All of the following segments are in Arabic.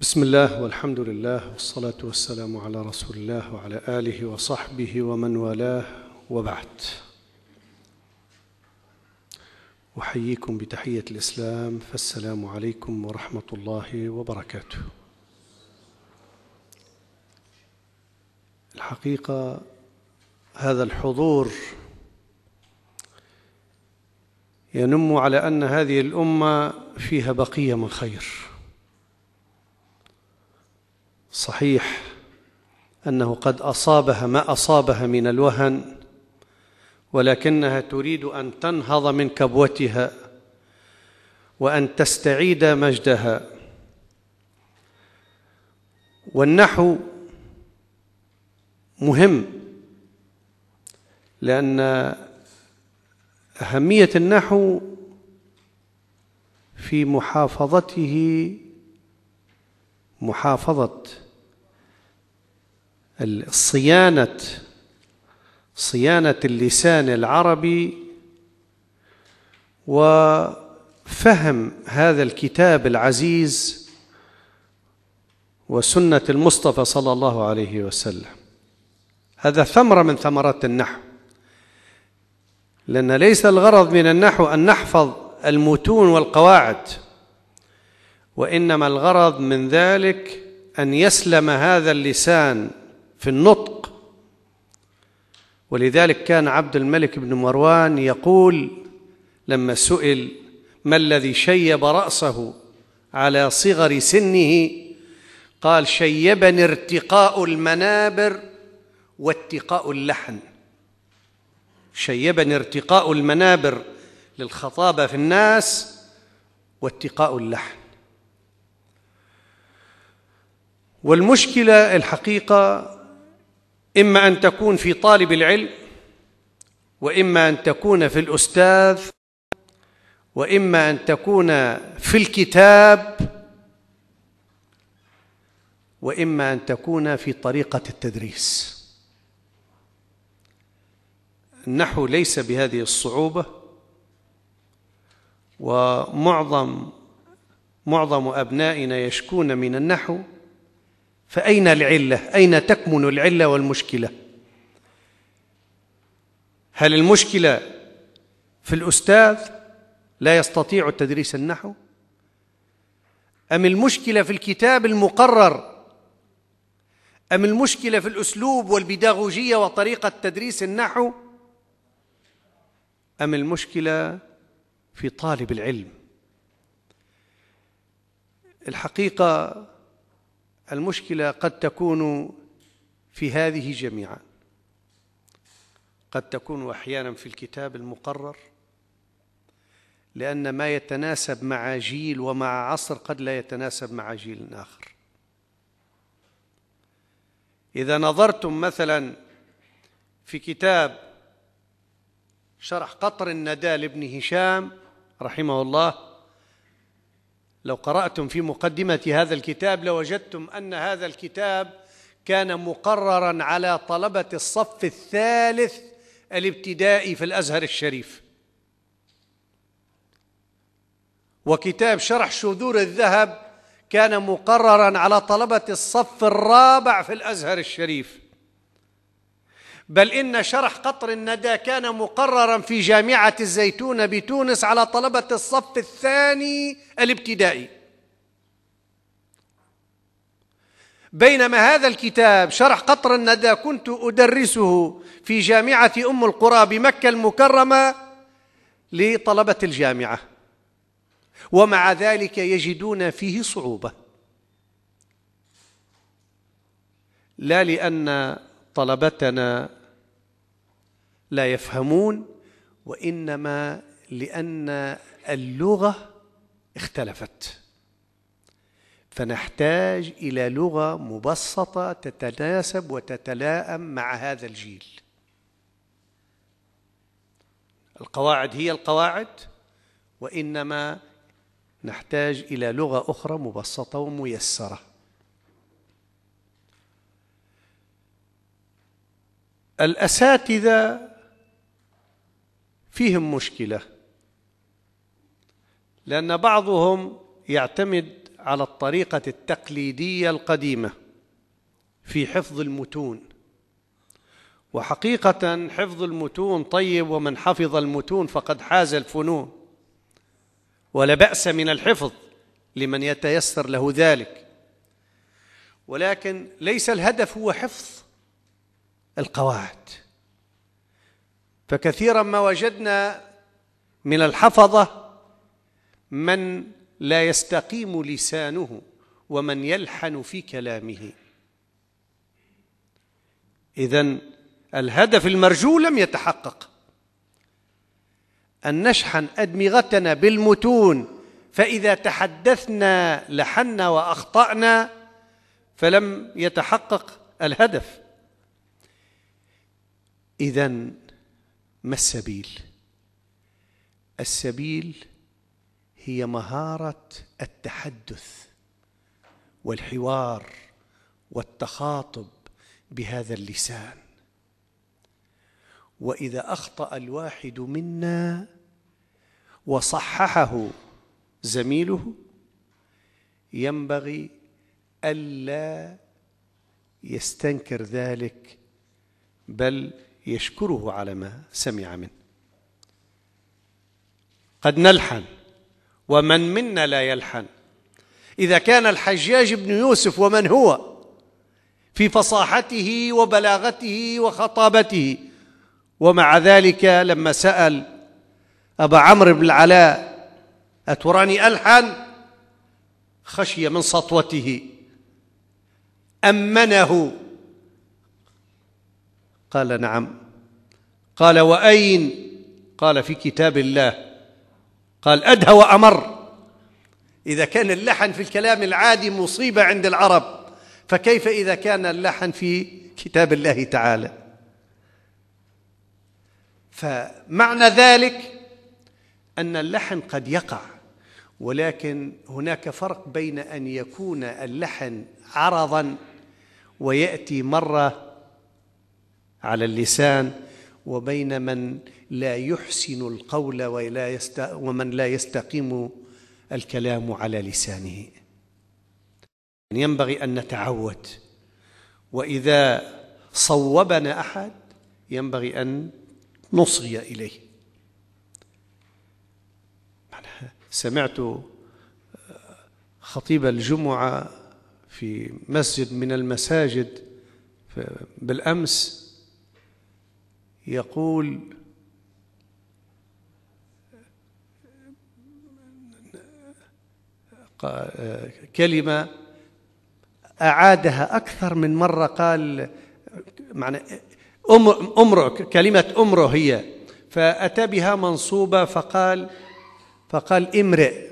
بسم الله والحمد لله والصلاة والسلام على رسول الله وعلى آله وصحبه ومن والاه وبعد أحييكم بتحية الإسلام فالسلام عليكم ورحمة الله وبركاته الحقيقة هذا الحضور ينم على أن هذه الأمة فيها بقية من خير صحيح أنه قد أصابها ما أصابها من الوهن ولكنها تريد أن تنهض من كبوتها وأن تستعيد مجدها والنحو مهم لأن أهمية النحو في محافظته محافظة صيانة صيانة اللسان العربي وفهم هذا الكتاب العزيز وسنة المصطفى صلى الله عليه وسلم هذا ثمرة من ثمرات النحو لأن ليس الغرض من النحو أن نحفظ المتون والقواعد وانما الغرض من ذلك ان يسلم هذا اللسان في النطق ولذلك كان عبد الملك بن مروان يقول لما سئل ما الذي شيب راسه على صغر سنه قال شيبني ارتقاء المنابر واتقاء اللحن شيبني ارتقاء المنابر للخطابه في الناس واتقاء اللحن والمشكله الحقيقه اما ان تكون في طالب العلم واما ان تكون في الاستاذ واما ان تكون في الكتاب واما ان تكون في طريقه التدريس النحو ليس بهذه الصعوبه ومعظم معظم ابنائنا يشكون من النحو فأين العلة؟ أين تكمن العلة والمشكلة؟ هل المشكلة في الأستاذ لا يستطيع تدريس النحو؟ أم المشكلة في الكتاب المقرر؟ أم المشكلة في الأسلوب والبيداغوجية وطريقة تدريس النحو؟ أم المشكلة في طالب العلم؟ الحقيقة المشكلة قد تكون في هذه جميعا قد تكون أحيانا في الكتاب المقرر لأن ما يتناسب مع جيل ومع عصر قد لا يتناسب مع جيل آخر إذا نظرتم مثلا في كتاب شرح قطر الندى لابن هشام رحمه الله لو قرأتم في مقدمة هذا الكتاب لوجدتم أن هذا الكتاب كان مقررا على طلبة الصف الثالث الابتدائي في الأزهر الشريف وكتاب شرح شذور الذهب كان مقررا على طلبة الصف الرابع في الأزهر الشريف بل إن شرح قطر الندى كان مقررا في جامعة الزيتون بتونس على طلبة الصف الثاني الابتدائي بينما هذا الكتاب شرح قطر الندى كنت أدرسه في جامعة أم القرى بمكة المكرمة لطلبة الجامعة ومع ذلك يجدون فيه صعوبة لا لأن طلبتنا لا يفهمون وانما لان اللغه اختلفت فنحتاج الى لغه مبسطه تتناسب وتتلائم مع هذا الجيل القواعد هي القواعد وانما نحتاج الى لغه اخرى مبسطه وميسره الاساتذه فيهم مشكله لان بعضهم يعتمد على الطريقه التقليديه القديمه في حفظ المتون وحقيقه حفظ المتون طيب ومن حفظ المتون فقد حاز الفنون ولا باس من الحفظ لمن يتيسر له ذلك ولكن ليس الهدف هو حفظ القواعد فكثيرا ما وجدنا من الحفظه من لا يستقيم لسانه ومن يلحن في كلامه اذا الهدف المرجو لم يتحقق ان نشحن ادمغتنا بالمتون فاذا تحدثنا لحنا واخطانا فلم يتحقق الهدف إذا ما السبيل؟ السبيل هي مهارة التحدث والحوار والتخاطب بهذا اللسان واذا اخطا الواحد منا وصححه زميله ينبغي الا يستنكر ذلك بل يشكره على ما سمع منه قد نلحن ومن منا لا يلحن إذا كان الحجاج بن يوسف ومن هو في فصاحته وبلاغته وخطابته ومع ذلك لما سأل أبا عمرو بن العلاء أتراني ألحن خشي من سطوته أمنه قال نعم قال واين قال في كتاب الله قال ادهى وامر اذا كان اللحن في الكلام العادي مصيبه عند العرب فكيف اذا كان اللحن في كتاب الله تعالى فمعنى ذلك ان اللحن قد يقع ولكن هناك فرق بين ان يكون اللحن عرضا وياتي مره على اللسان وبين من لا يحسن القول ولا يست... ومن لا يستقيم الكلام على لسانه ينبغي أن نتعود وإذا صوبنا أحد ينبغي أن نصغي إليه سمعت آه، خطيب الجمعة في مسجد من المساجد بالأمس يقول كلمة أعادها أكثر من مرة قال معنى أمره كلمة أمره هي فأتى بها منصوبة فقال فقال امرئ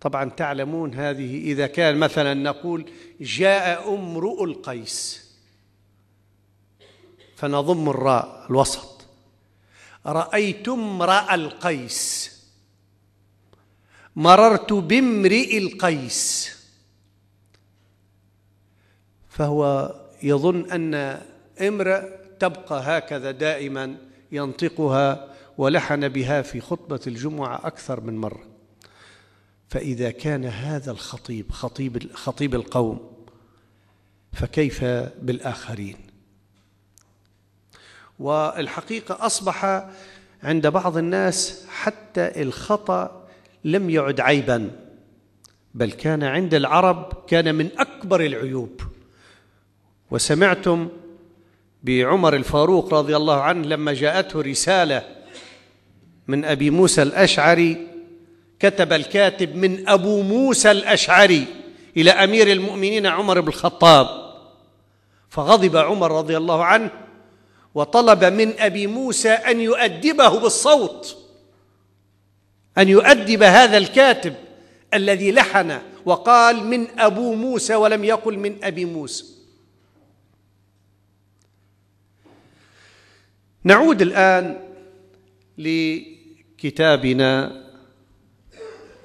طبعا تعلمون هذه إذا كان مثلا نقول جاء أمرؤ القيس فنضم الراء الوسط رأيتم امرأ القيس مررت بامرئ القيس فهو يظن أن امرأ تبقى هكذا دائما ينطقها ولحن بها في خطبة الجمعة أكثر من مرة فإذا كان هذا الخطيب خطيب, خطيب القوم فكيف بالآخرين والحقيقة أصبح عند بعض الناس حتى الخطأ لم يعد عيبا بل كان عند العرب كان من أكبر العيوب وسمعتم بعمر الفاروق رضي الله عنه لما جاءته رسالة من أبي موسى الأشعري كتب الكاتب من أبو موسى الأشعري إلى أمير المؤمنين عمر بن الخطاب فغضب عمر رضي الله عنه وطلب من ابي موسى ان يؤدبه بالصوت ان يؤدب هذا الكاتب الذي لحن وقال من ابو موسى ولم يقل من ابي موسى نعود الان لكتابنا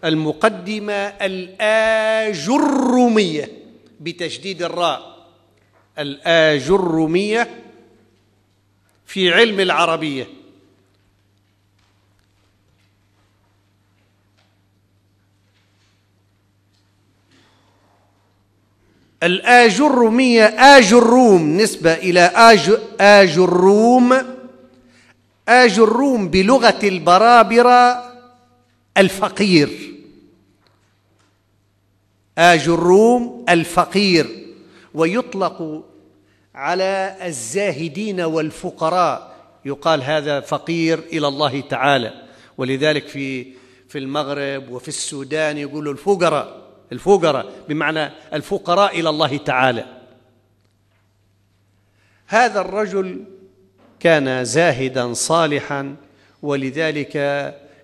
المقدمه الاجرميه بتشديد الراء الاجرميه في علم العربيه الآجرمية آجروم نسبة إلى آج آجروم آجروم بلغة البرابرة الفقير آجروم الفقير ويطلق على الزاهدين والفقراء يقال هذا فقير الى الله تعالى ولذلك في في المغرب وفي السودان يقولوا الفقراء الفقراء بمعنى الفقراء الى الله تعالى هذا الرجل كان زاهدا صالحا ولذلك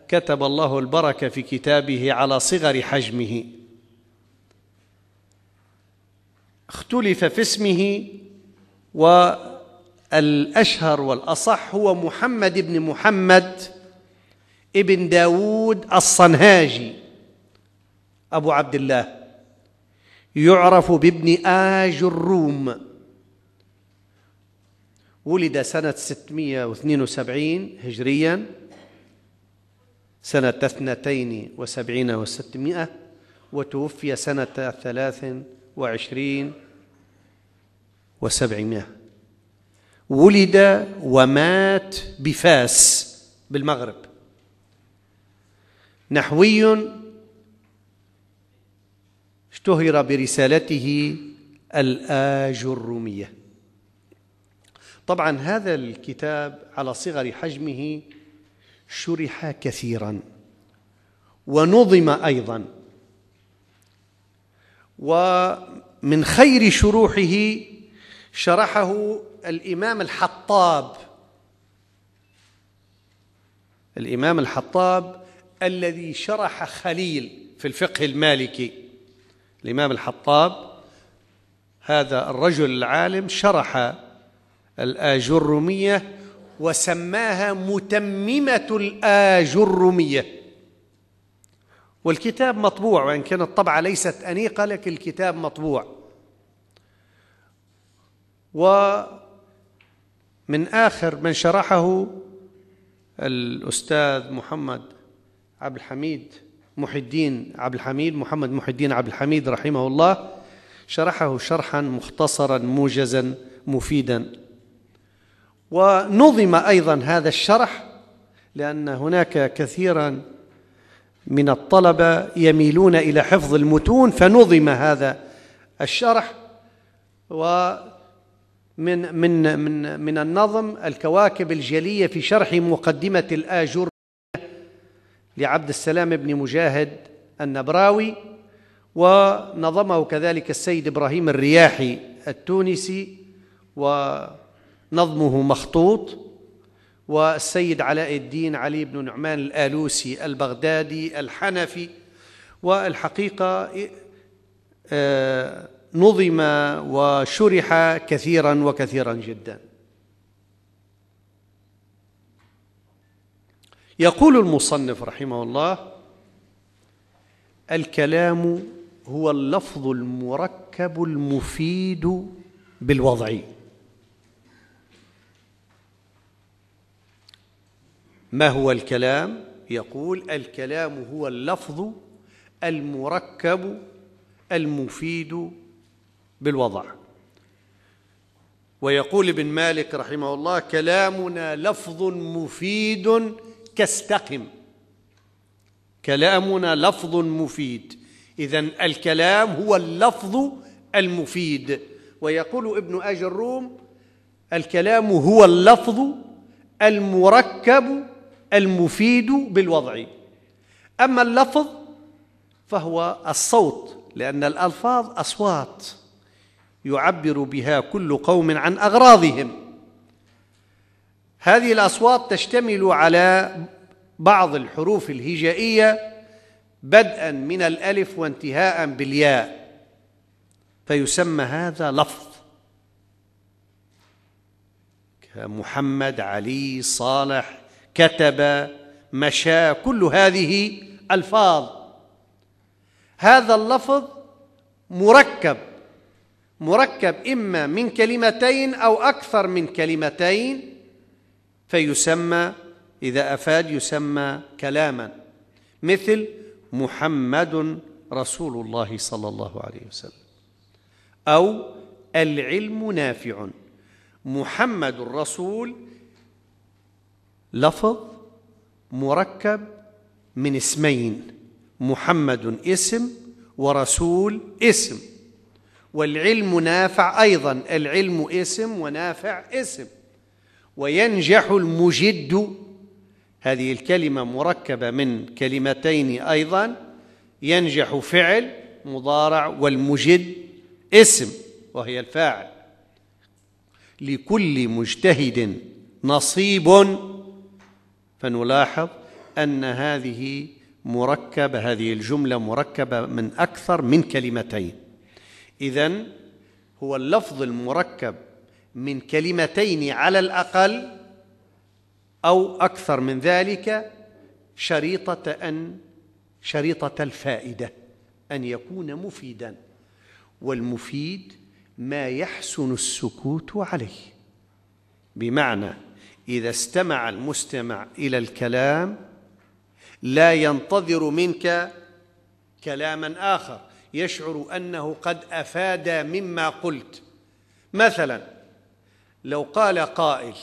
كتب الله البركه في كتابه على صغر حجمه اختلف في اسمه والأشهر والأصح هو محمد بن محمد ابن داود الصنهاجي أبو عبد الله يعرف بابن آج الروم ولد سنة 672 هجريا سنة 72 و600 وتوفي سنة 23 وسبعمائة ولد ومات بفاس بالمغرب نحوي اشتهر برسالته الآج الرومية طبعا هذا الكتاب على صغر حجمه شرح كثيرا ونظم أيضا ومن خير شروحه شرحه الإمام الحطاب الإمام الحطاب الذي شرح خليل في الفقه المالكي الإمام الحطاب هذا الرجل العالم شرح الآجرمية وسماها متممة الآجرمية والكتاب مطبوع وإن كانت الطبعة ليست أنيقة لكن الكتاب مطبوع ومن آخر من شرحه الأستاذ محمد عبد الحميد محي الدين عبد الحميد محمد محي الدين عبد الحميد رحمه الله شرحه شرحا مختصرا موجزا مفيدا ونظم أيضا هذا الشرح لأن هناك كثيرا من الطلبة يميلون إلى حفظ المتون فنظم هذا الشرح و من من من من النظم الكواكب الجليه في شرح مقدمه الاجر لعبد السلام بن مجاهد النبراوي ونظمه كذلك السيد ابراهيم الرياحي التونسي ونظمه مخطوط والسيد علاء الدين علي بن نعمان الالوسي البغدادي الحنفي والحقيقه آه نظم وشرح كثيرا وكثيرا جدا يقول المصنف رحمه الله الكلام هو اللفظ المركب المفيد بالوضع ما هو الكلام يقول الكلام هو اللفظ المركب المفيد بالوضع ويقول ابن مالك رحمه الله كلامنا لفظ مفيد كاستقم كلامنا لفظ مفيد اذا الكلام هو اللفظ المفيد ويقول ابن اجر الروم الكلام هو اللفظ المركب المفيد بالوضع اما اللفظ فهو الصوت لان الالفاظ اصوات يعبر بها كل قوم عن اغراضهم هذه الاصوات تشتمل على بعض الحروف الهجائيه بدءا من الالف وانتهاء بالياء فيسمى هذا لفظ كمحمد علي صالح كتب مشى كل هذه الفاظ هذا اللفظ مركب مركب إما من كلمتين أو أكثر من كلمتين فيسمى إذا أفاد يسمى كلاما مثل محمد رسول الله صلى الله عليه وسلم أو العلم نافع محمد الرسول لفظ مركب من اسمين محمد اسم ورسول اسم والعلم نافع أيضا العلم اسم ونافع اسم وينجح المجد هذه الكلمة مركبة من كلمتين أيضا ينجح فعل مضارع والمجد اسم وهي الفاعل لكل مجتهد نصيب فنلاحظ أن هذه مركبة هذه الجملة مركبة من أكثر من كلمتين إذا هو اللفظ المركب من كلمتين على الأقل أو أكثر من ذلك شريطة أن شريطة الفائدة أن يكون مفيدا والمفيد ما يحسن السكوت عليه بمعنى إذا استمع المستمع إلى الكلام لا ينتظر منك كلاما آخر يشعر انه قد افاد مما قلت مثلا لو قال قائل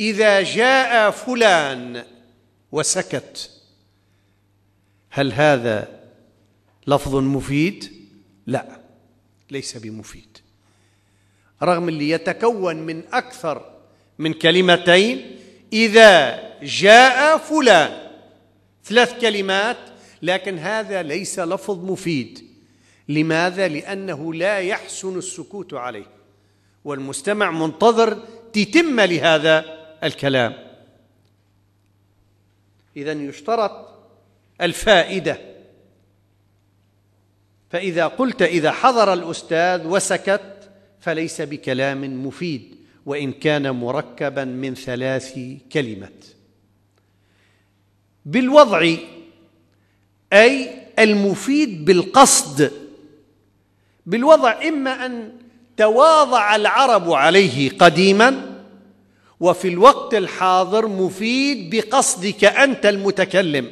اذا جاء فلان وسكت هل هذا لفظ مفيد لا ليس بمفيد رغم اللي يتكون من اكثر من كلمتين اذا جاء فلان ثلاث كلمات لكن هذا ليس لفظ مفيد لماذا لانه لا يحسن السكوت عليه والمستمع منتظر تتمه لهذا الكلام اذا يشترط الفائده فاذا قلت اذا حضر الاستاذ وسكت فليس بكلام مفيد وان كان مركبا من ثلاث كلمات بالوضع أي المفيد بالقصد بالوضع إما أن تواضع العرب عليه قديما وفي الوقت الحاضر مفيد بقصدك أنت المتكلم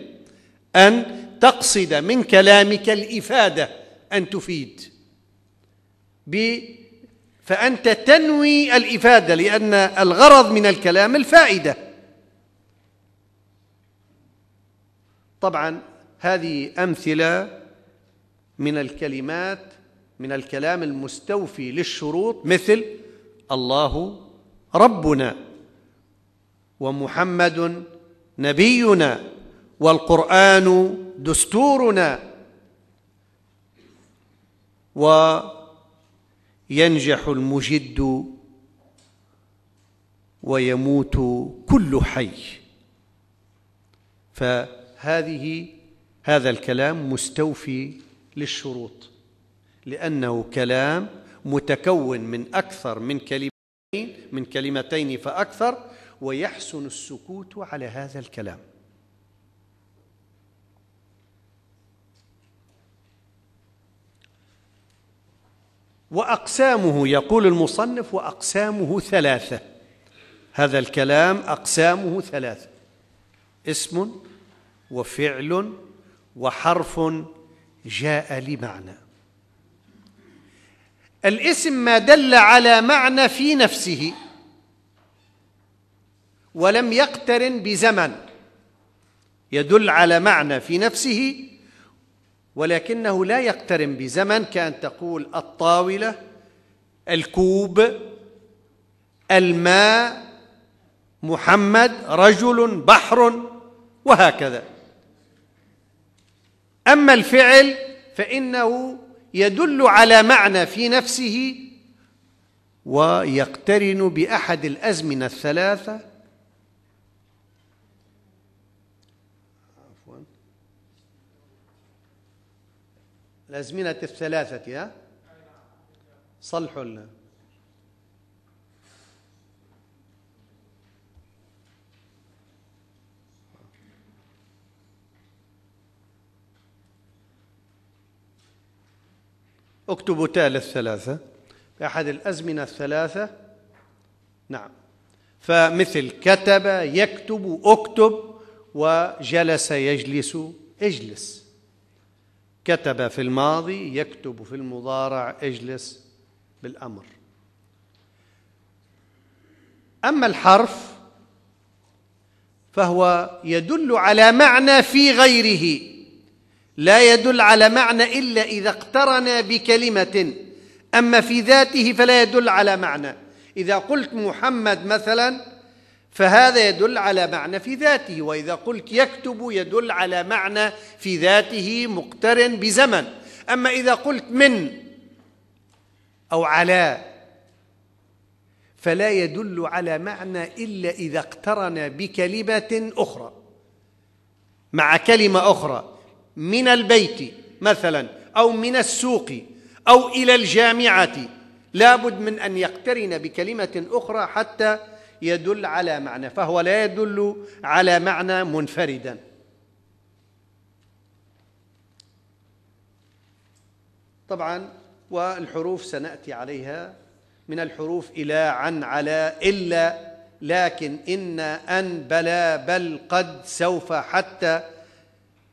أن تقصد من كلامك الإفادة أن تفيد ب فأنت تنوي الإفادة لأن الغرض من الكلام الفائدة طبعا هذه أمثلة من الكلمات من الكلام المستوفي للشروط مثل الله ربنا ومحمد نبينا والقرآن دستورنا وينجح المجد ويموت كل حي فهذه هذا الكلام مستوفي للشروط لأنه كلام متكون من أكثر من كلمتين من كلمتين فأكثر ويحسن السكوت على هذا الكلام وأقسامه يقول المصنف وأقسامه ثلاثة هذا الكلام أقسامه ثلاثة اسم وفعل وحرف جاء لمعنى الاسم ما دل على معنى في نفسه ولم يقترن بزمن يدل على معنى في نفسه ولكنه لا يقترن بزمن كأن تقول الطاولة الكوب الماء محمد رجل بحر وهكذا اما الفعل فانه يدل على معنى في نفسه ويقترن باحد الازمنه الثلاثه عفوا الازمنه الثلاثه ها صلح لنا اكتبوا تال الثلاثة في أحد الأزمنة الثلاثة نعم فمثل كتب يكتب اكتب وجلس يجلس اجلس كتب في الماضي يكتب في المضارع اجلس بالأمر أما الحرف فهو يدل على معنى في غيره لا يدل على معنى إلا إذا اقترن بكلمة أما في ذاته فلا يدل على معنى إذا قلت محمد مثلا فهذا يدل على معنى في ذاته وإذا قلت يكتب يدل على معنى في ذاته مقترن بزمن أما إذا قلت من أو على فلا يدل على معنى إلا إذا اقترن بكلمة أخرى مع كلمة أخرى من البيت مثلا أو من السوق أو إلى الجامعة لابد من أن يقترن بكلمة أخرى حتى يدل على معنى فهو لا يدل على معنى منفردا طبعا والحروف سناتي عليها من الحروف الى عن على الا لكن ان ان بلا بل قد سوف حتى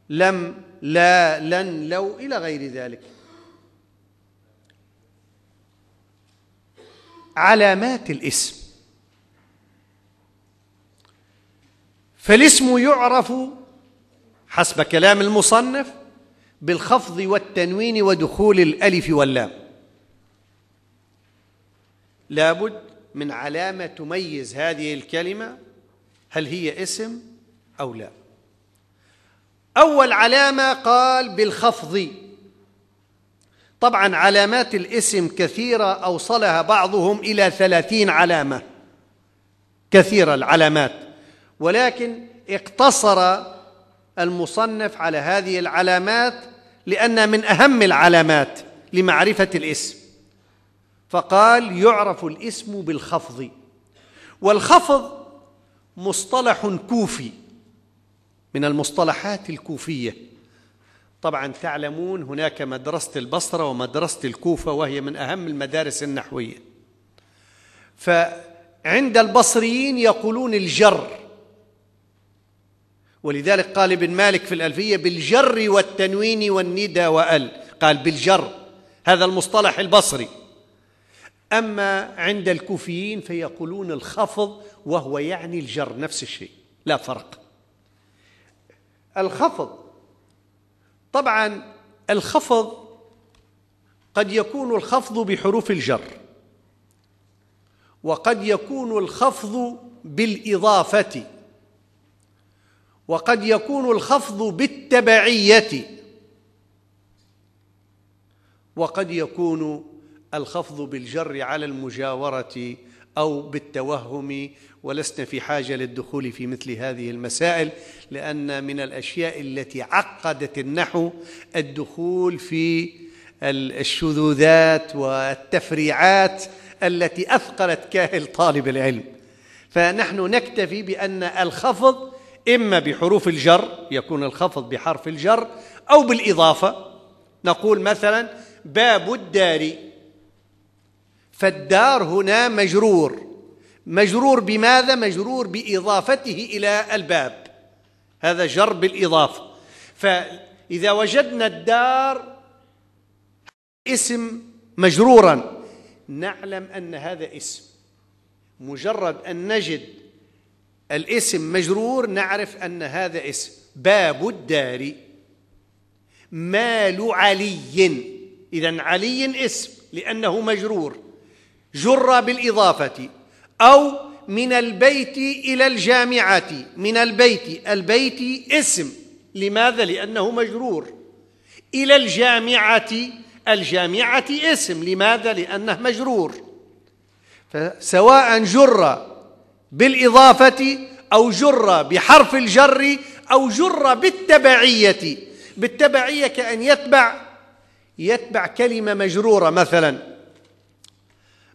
لم لا لن لو إلى غير ذلك علامات الاسم فالاسم يعرف حسب كلام المصنف بالخفض والتنوين ودخول الألف واللام لابد من علامة تميز هذه الكلمة هل هي اسم أو لا أول علامة قال بالخفض طبعا علامات الاسم كثيرة أوصلها بعضهم إلى ثلاثين علامة كثيرة العلامات ولكن اقتصر المصنف على هذه العلامات لأن من أهم العلامات لمعرفة الاسم فقال يعرف الاسم بالخفض والخفض مصطلح كوفي من المصطلحات الكوفية طبعا تعلمون هناك مدرسة البصرة ومدرسة الكوفة وهي من أهم المدارس النحوية فعند البصريين يقولون الجر ولذلك قال ابن مالك في الألفية بالجر والتنوين والندى وأل قال بالجر هذا المصطلح البصري أما عند الكوفيين فيقولون الخفض وهو يعني الجر نفس الشيء لا فرق الخفض طبعا الخفض قد يكون الخفض بحروف الجر وقد يكون الخفض بالإضافة وقد يكون الخفض بالتبعية وقد يكون الخفض بالجر على المجاورة أو بالتوهم ولسنا في حاجه للدخول في مثل هذه المسائل لان من الاشياء التي عقدت النحو الدخول في الشذوذات والتفريعات التي اثقلت كاهل طالب العلم فنحن نكتفي بان الخفض اما بحروف الجر يكون الخفض بحرف الجر او بالاضافه نقول مثلا باب الدار فالدار هنا مجرور مجرور بماذا مجرور باضافته الى الباب هذا جر بالاضافه فاذا وجدنا الدار اسم مجرورا نعلم ان هذا اسم مجرد ان نجد الاسم مجرور نعرف ان هذا اسم باب الدار مال علي اذا علي اسم لانه مجرور جر بالاضافه أو من البيت إلى الجامعة من البيت البيت اسم لماذا؟ لأنه مجرور إلى الجامعة الجامعة اسم لماذا؟ لأنه مجرور فسواء جر بالإضافة أو جر بحرف الجر أو جر بالتبعية بالتبعية كأن يتبع يتبع كلمة مجرورة مثلا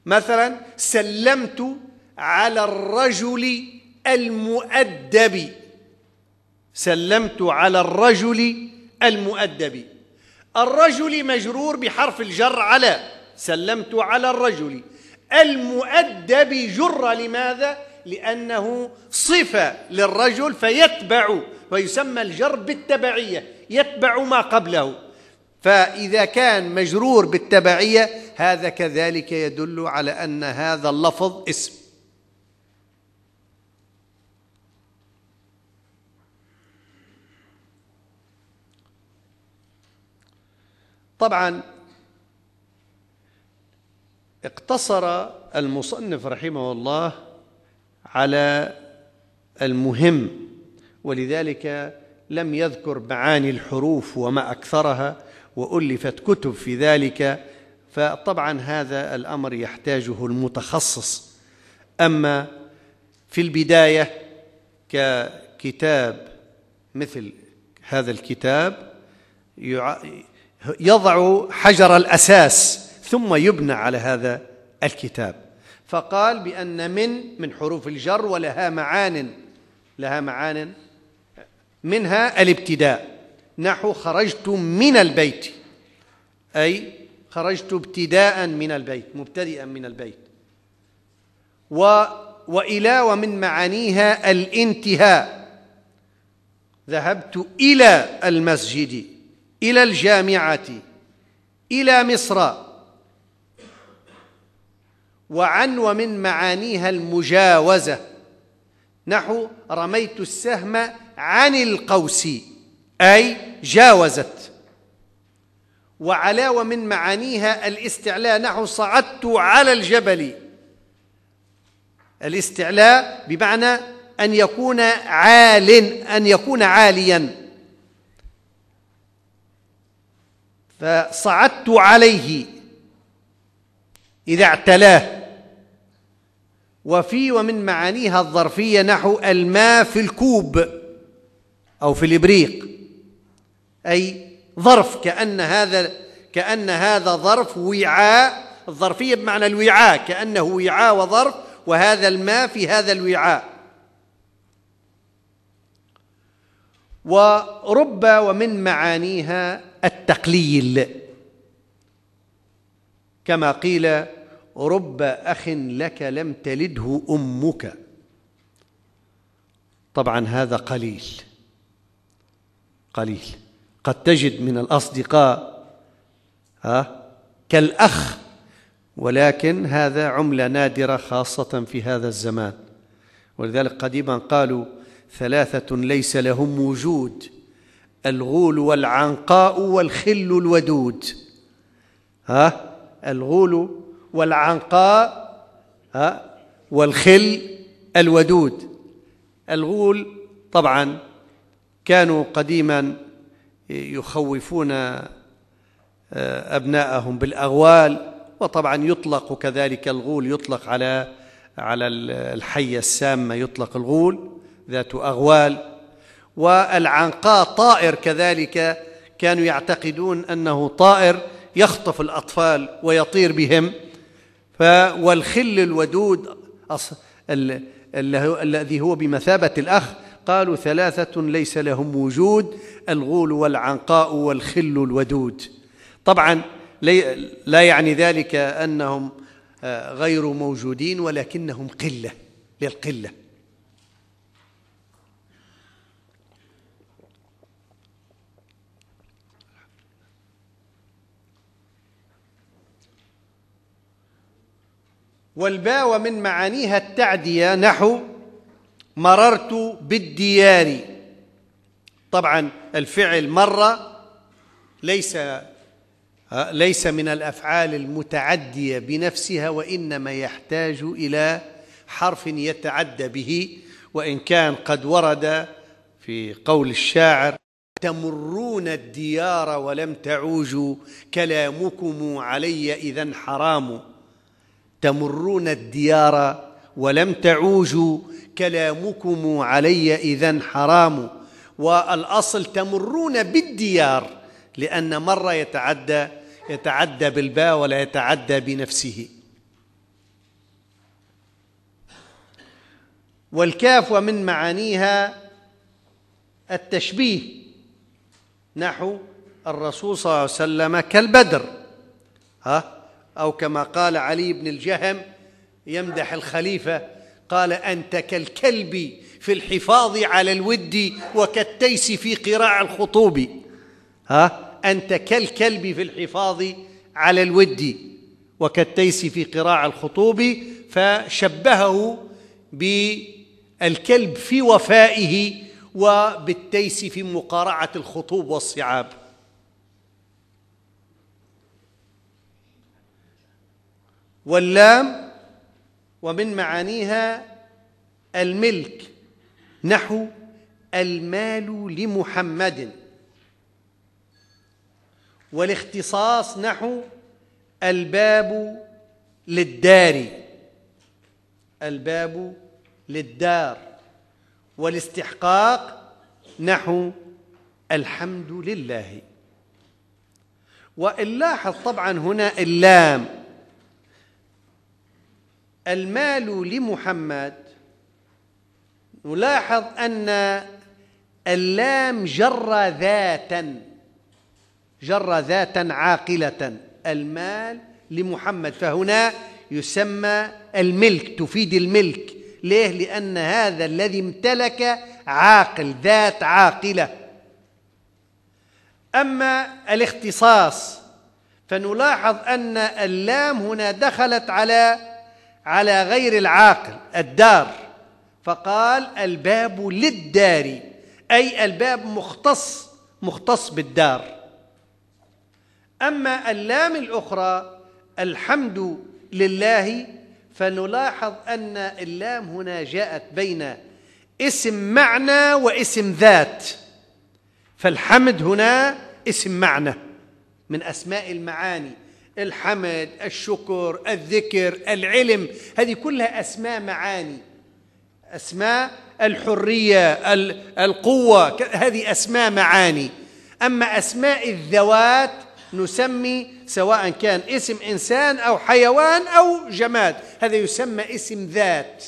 مثلا سلمت على الرجل المؤدب سلمت على الرجل المؤدب الرجل مجرور بحرف الجر على سلمت على الرجل المؤدب جر لماذا؟ لأنه صفة للرجل فيتبع ويسمى الجر بالتبعية يتبع ما قبله فإذا كان مجرور بالتبعية هذا كذلك يدل على أن هذا اللفظ اسم طبعا اقتصر المصنف رحمه الله على المهم ولذلك لم يذكر معاني الحروف وما أكثرها وألفت كتب في ذلك فطبعا هذا الأمر يحتاجه المتخصص أما في البداية ككتاب مثل هذا الكتاب يضع حجر الاساس ثم يبنى على هذا الكتاب فقال بان من من حروف الجر ولها معان لها معان منها الابتداء نحو خرجت من البيت اي خرجت ابتداء من البيت مبتدئا من البيت و والى ومن معانيها الانتهاء ذهبت الى المسجد إلى الجامعة إلى مصر وعن ومن معانيها المجاوزة نحو رميت السهم عن القوس أي جاوزت وعلى ومن معانيها الاستعلاء نحو صعدت على الجبل الاستعلاء بمعنى أن يكون عال أن يكون عالياً فصعدت عليه إذا اعتلاه وفي ومن معانيها الظرفية نحو الماء في الكوب أو في الإبريق أي ظرف كأن هذا كأن هذا ظرف وعاء الظرفية بمعنى الوعاء كأنه وعاء وظرف وهذا الماء في هذا الوعاء ورب ومن معانيها التقليل كما قيل رب أخ لك لم تلده أمك طبعا هذا قليل قليل قد تجد من الأصدقاء ها كالأخ ولكن هذا عملة نادرة خاصة في هذا الزمان ولذلك قديما قالوا ثلاثة ليس لهم وجود الغول والعنقاء والخل الودود ها الغول والعنقاء ها والخل الودود الغول طبعا كانوا قديما يخوفون آه، أبناءهم بالأغوال وطبعا يطلق كذلك الغول يطلق على على الحية السامة يطلق الغول ذات أغوال والعنقاء طائر كذلك كانوا يعتقدون انه طائر يخطف الاطفال ويطير بهم والخل الودود الذي هو بمثابه الاخ قالوا ثلاثه ليس لهم وجود الغول والعنقاء والخل الودود طبعا لا يعني ذلك انهم آه، غير موجودين ولكنهم قله للقله والباء ومن معانيها التعدية نحو مررت بالديار طبعا الفعل مر ليس آه، ليس من الافعال المتعديه بنفسها وانما يحتاج الى حرف يتعدى به وان كان قد ورد في قول الشاعر تمرون الديار ولم تعوجوا كلامكم علي اذا حرام تمرون الديار ولم تعوجوا كلامكم علي إذا حرام والأصل تمرون بالديار لأن مر يتعدى يتعدى بالباء ولا يتعدى بنفسه والكاف ومن معانيها التشبيه نحو الرسول صلى الله عليه وسلم كالبدر ها أو كما قال علي بن الجهم يمدح الخليفة قال أنت كالكلب في الحفاظ على الود وكالتيس في قراع الخطوب ها أنت كالكلب في الحفاظ على الود وكالتيس في قراع الخطوب فشبهه بالكلب في وفائه وبالتيس في مقارعة الخطوب والصعاب واللام ومن معانيها الملك نحو المال لمحمد والاختصاص نحو الباب للدار الباب للدار والاستحقاق نحو الحمد لله وإن لاحظ طبعا هنا اللام المال لمحمد نلاحظ أن اللام جر ذاتا جر ذاتا عاقلة المال لمحمد فهنا يسمى الملك تفيد الملك ليه لأن هذا الذي امتلك عاقل ذات عاقلة أما الاختصاص فنلاحظ أن اللام هنا دخلت على على غير العاقل الدار فقال الباب للدار أي الباب مختص مختص بالدار أما اللام الأخرى الحمد لله فنلاحظ أن اللام هنا جاءت بين اسم معنى واسم ذات فالحمد هنا اسم معنى من أسماء المعاني الحمد الشكر الذكر العلم هذه كلها اسماء معاني اسماء الحريه القوه هذه اسماء معاني اما اسماء الذوات نسمي سواء كان اسم انسان او حيوان او جماد هذا يسمى اسم ذات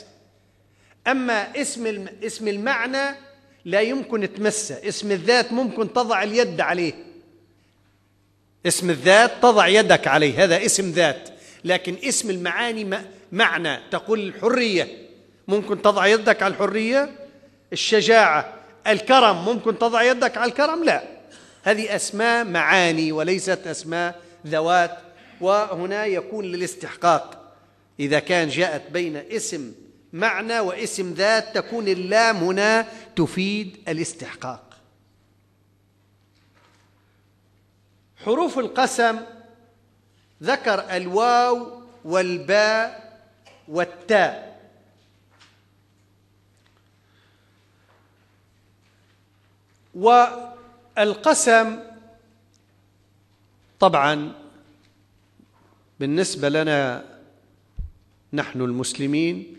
اما اسم اسم المعنى لا يمكن تمسه اسم الذات ممكن تضع اليد عليه اسم الذات تضع يدك عليه هذا اسم ذات لكن اسم المعاني معنى تقول الحرية ممكن تضع يدك على الحرية الشجاعة الكرم ممكن تضع يدك على الكرم لا هذه أسماء معاني وليست أسماء ذوات وهنا يكون للاستحقاق إذا كان جاءت بين اسم معنى واسم ذات تكون اللام هنا تفيد الاستحقاق حروف القسم ذكر الواو والباء والتاء والقسم طبعا بالنسبه لنا نحن المسلمين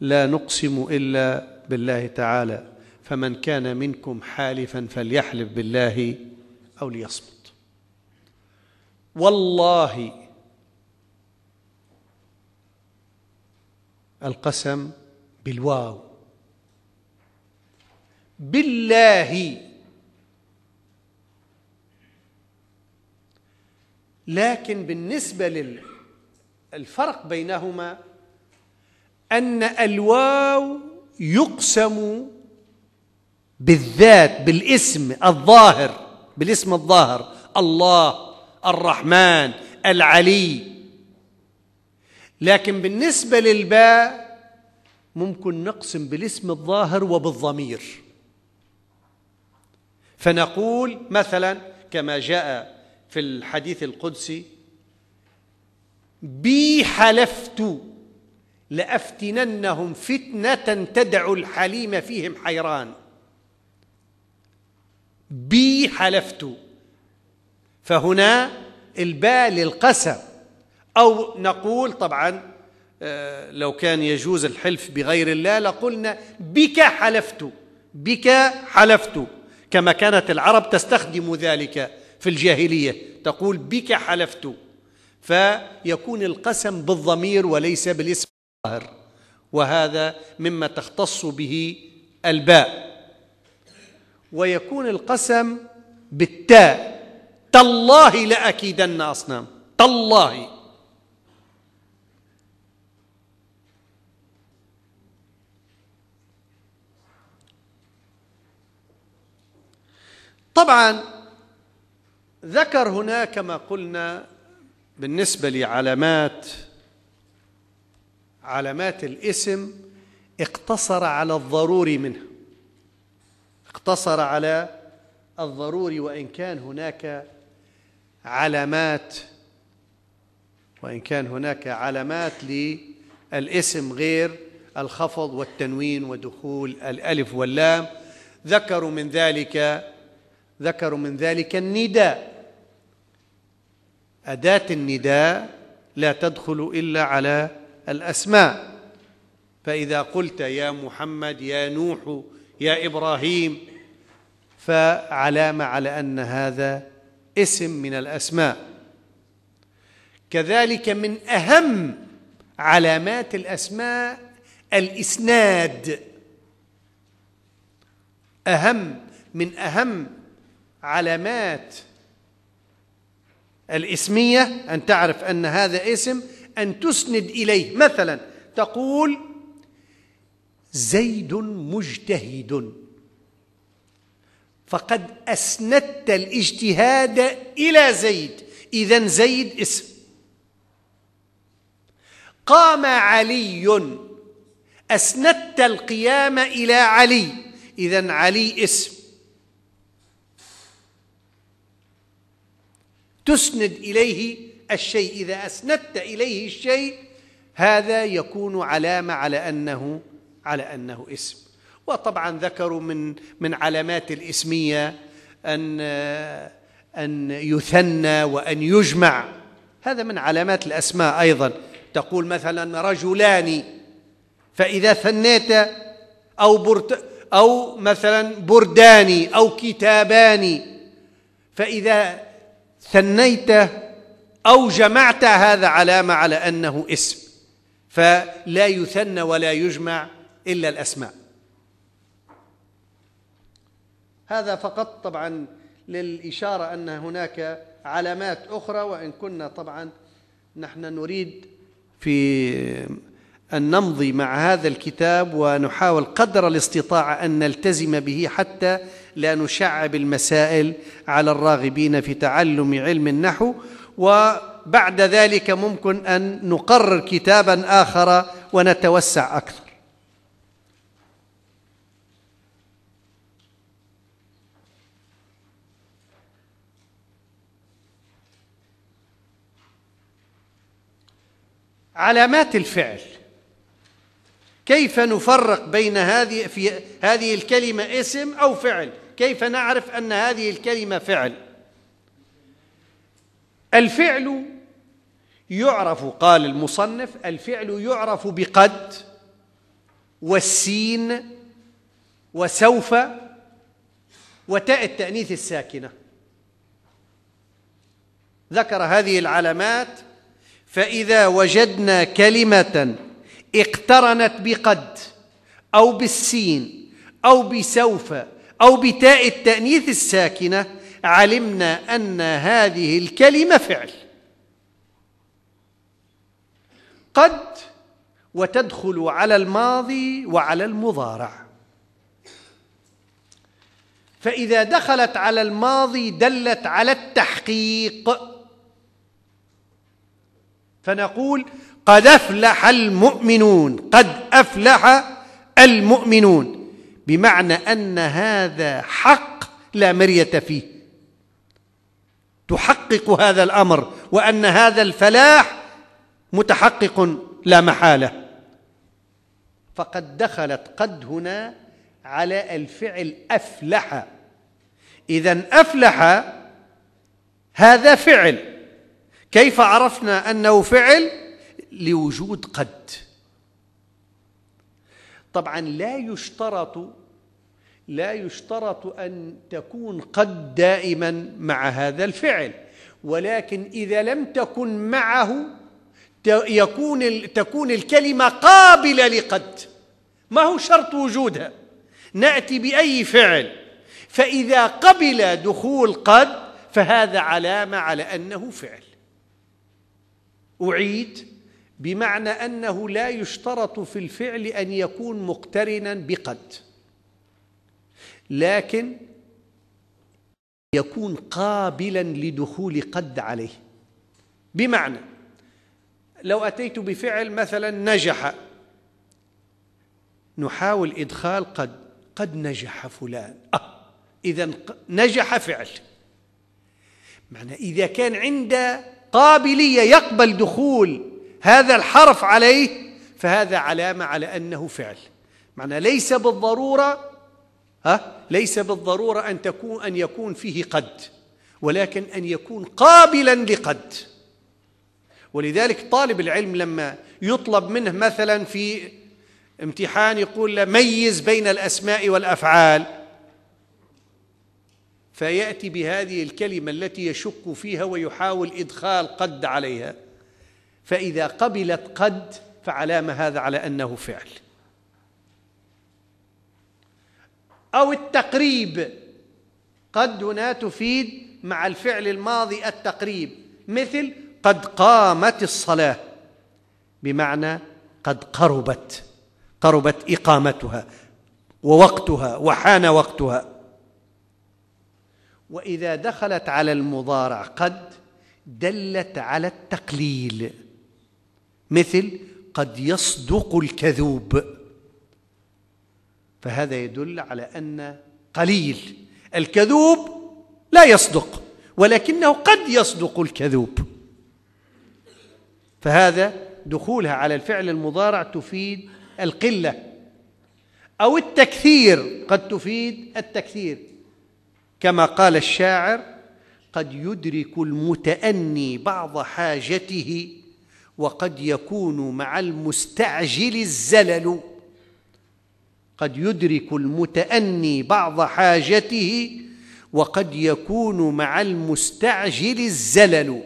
لا نقسم الا بالله تعالى فمن كان منكم حالفا فليحلف بالله او ليصمت والله القسم بالواو بالله لكن بالنسبة للفرق بينهما أن الواو يقسم بالذات بالاسم الظاهر بالاسم الظاهر الله الرحمن العلي لكن بالنسبة للباء ممكن نقسم بالاسم الظاهر وبالضمير فنقول مثلا كما جاء في الحديث القدسي بي حلفت لأفتننهم فتنة تدع الحليم فيهم حيران بي حلفت فهنا الباء للقسم أو نقول طبعا آه، لو كان يجوز الحلف بغير الله لقلنا بك حلفت بك حلفت كما كانت العرب تستخدم ذلك في الجاهلية تقول بك حلفت فيكون القسم بالضمير وليس بالاسم الظاهر وهذا مما تختص به الباء ويكون القسم بالتاء تالله لأكيدن أصنام تالله طبعا ذكر هنا كما قلنا بالنسبة لعلامات علامات الاسم اقتصر على الضروري منه اقتصر على الضروري وإن كان هناك علامات وإن كان هناك علامات للاسم غير الخفض والتنوين ودخول الألف واللام ذكروا من ذلك ذكروا من ذلك النداء أداة النداء لا تدخل إلا على الأسماء فإذا قلت يا محمد يا نوح يا إبراهيم فعلامة على أن هذا اسم من الاسماء كذلك من اهم علامات الاسماء الاسناد اهم من اهم علامات الاسميه ان تعرف ان هذا اسم ان تسند اليه مثلا تقول زيد مجتهد فقد أسندت الاجتهاد إلى زيد إذا زيد اسم قام علي أسندت القيام إلى علي إذا علي اسم تسند إليه الشيء إذا أسندت إليه الشيء هذا يكون علامة على أنه على أنه اسم وطبعا ذكروا من من علامات الإسمية أن أن يثنى وأن يجمع هذا من علامات الأسماء أيضا تقول مثلا رجلان فإذا ثنيت أو برت أو مثلا بردان أو كتابان فإذا ثنيت أو جمعت هذا علامة على أنه اسم فلا يثنى ولا يجمع إلا الأسماء هذا فقط طبعا للإشارة أن هناك علامات أخرى وإن كنا طبعا نحن نريد في أن نمضي مع هذا الكتاب ونحاول قدر الاستطاعة أن نلتزم به حتى لا نشعب المسائل على الراغبين في تعلم علم النحو وبعد ذلك ممكن أن نقرر كتابا آخر ونتوسع أكثر علامات الفعل كيف نفرق بين هذه في هذه الكلمة اسم أو فعل كيف نعرف أن هذه الكلمة فعل الفعل يعرف قال المصنف الفعل يعرف بقد والسين وسوف وتاء التأنيث الساكنة ذكر هذه العلامات فإذا وجدنا كلمة اقترنت بقد أو بالسين أو بسوف أو بتاء التأنيث الساكنة علمنا أن هذه الكلمة فعل قد وتدخل على الماضي وعلى المضارع فإذا دخلت على الماضي دلت على التحقيق فنقول قد أفلح المؤمنون قد أفلح المؤمنون بمعنى أن هذا حق لا مرية فيه تحقق هذا الأمر وأن هذا الفلاح متحقق لا محالة فقد دخلت قد هنا على الفعل أفلح إذا أفلح هذا فعل كيف عرفنا أنه فعل لوجود قد طبعا لا يشترط لا يشترط أن تكون قد دائما مع هذا الفعل ولكن إذا لم تكن معه يكون تكون الكلمة قابلة لقد ما هو شرط وجودها نأتي بأي فعل فإذا قبل دخول قد فهذا علامة على أنه فعل أعيد بمعنى أنه لا يشترط في الفعل أن يكون مقترنا بقد لكن يكون قابلا لدخول قد عليه بمعنى لو أتيت بفعل مثلا نجح نحاول إدخال قد قد نجح فلان آه إذا نجح فعل معنى إذا كان عند قابلية يقبل دخول هذا الحرف عليه فهذا علامة على أنه فعل معنى ليس بالضرورة ها ليس بالضرورة أن تكون أن يكون فيه قد ولكن أن يكون قابلا لقد ولذلك طالب العلم لما يطلب منه مثلا في امتحان يقول له ميز بين الأسماء والأفعال فياتي بهذه الكلمه التي يشك فيها ويحاول ادخال قد عليها فاذا قبلت قد فعلام هذا على انه فعل او التقريب قد هنا تفيد مع الفعل الماضي التقريب مثل قد قامت الصلاه بمعنى قد قربت قربت اقامتها ووقتها وحان وقتها واذا دخلت على المضارع قد دلت على التقليل مثل قد يصدق الكذوب فهذا يدل على ان قليل الكذوب لا يصدق ولكنه قد يصدق الكذوب فهذا دخولها على الفعل المضارع تفيد القله او التكثير قد تفيد التكثير كما قال الشاعر قد يدرك المتأني بعض حاجته وقد يكون مع المستعجل الزلل قد يدرك المتأني بعض حاجته وقد يكون مع المستعجل الزلل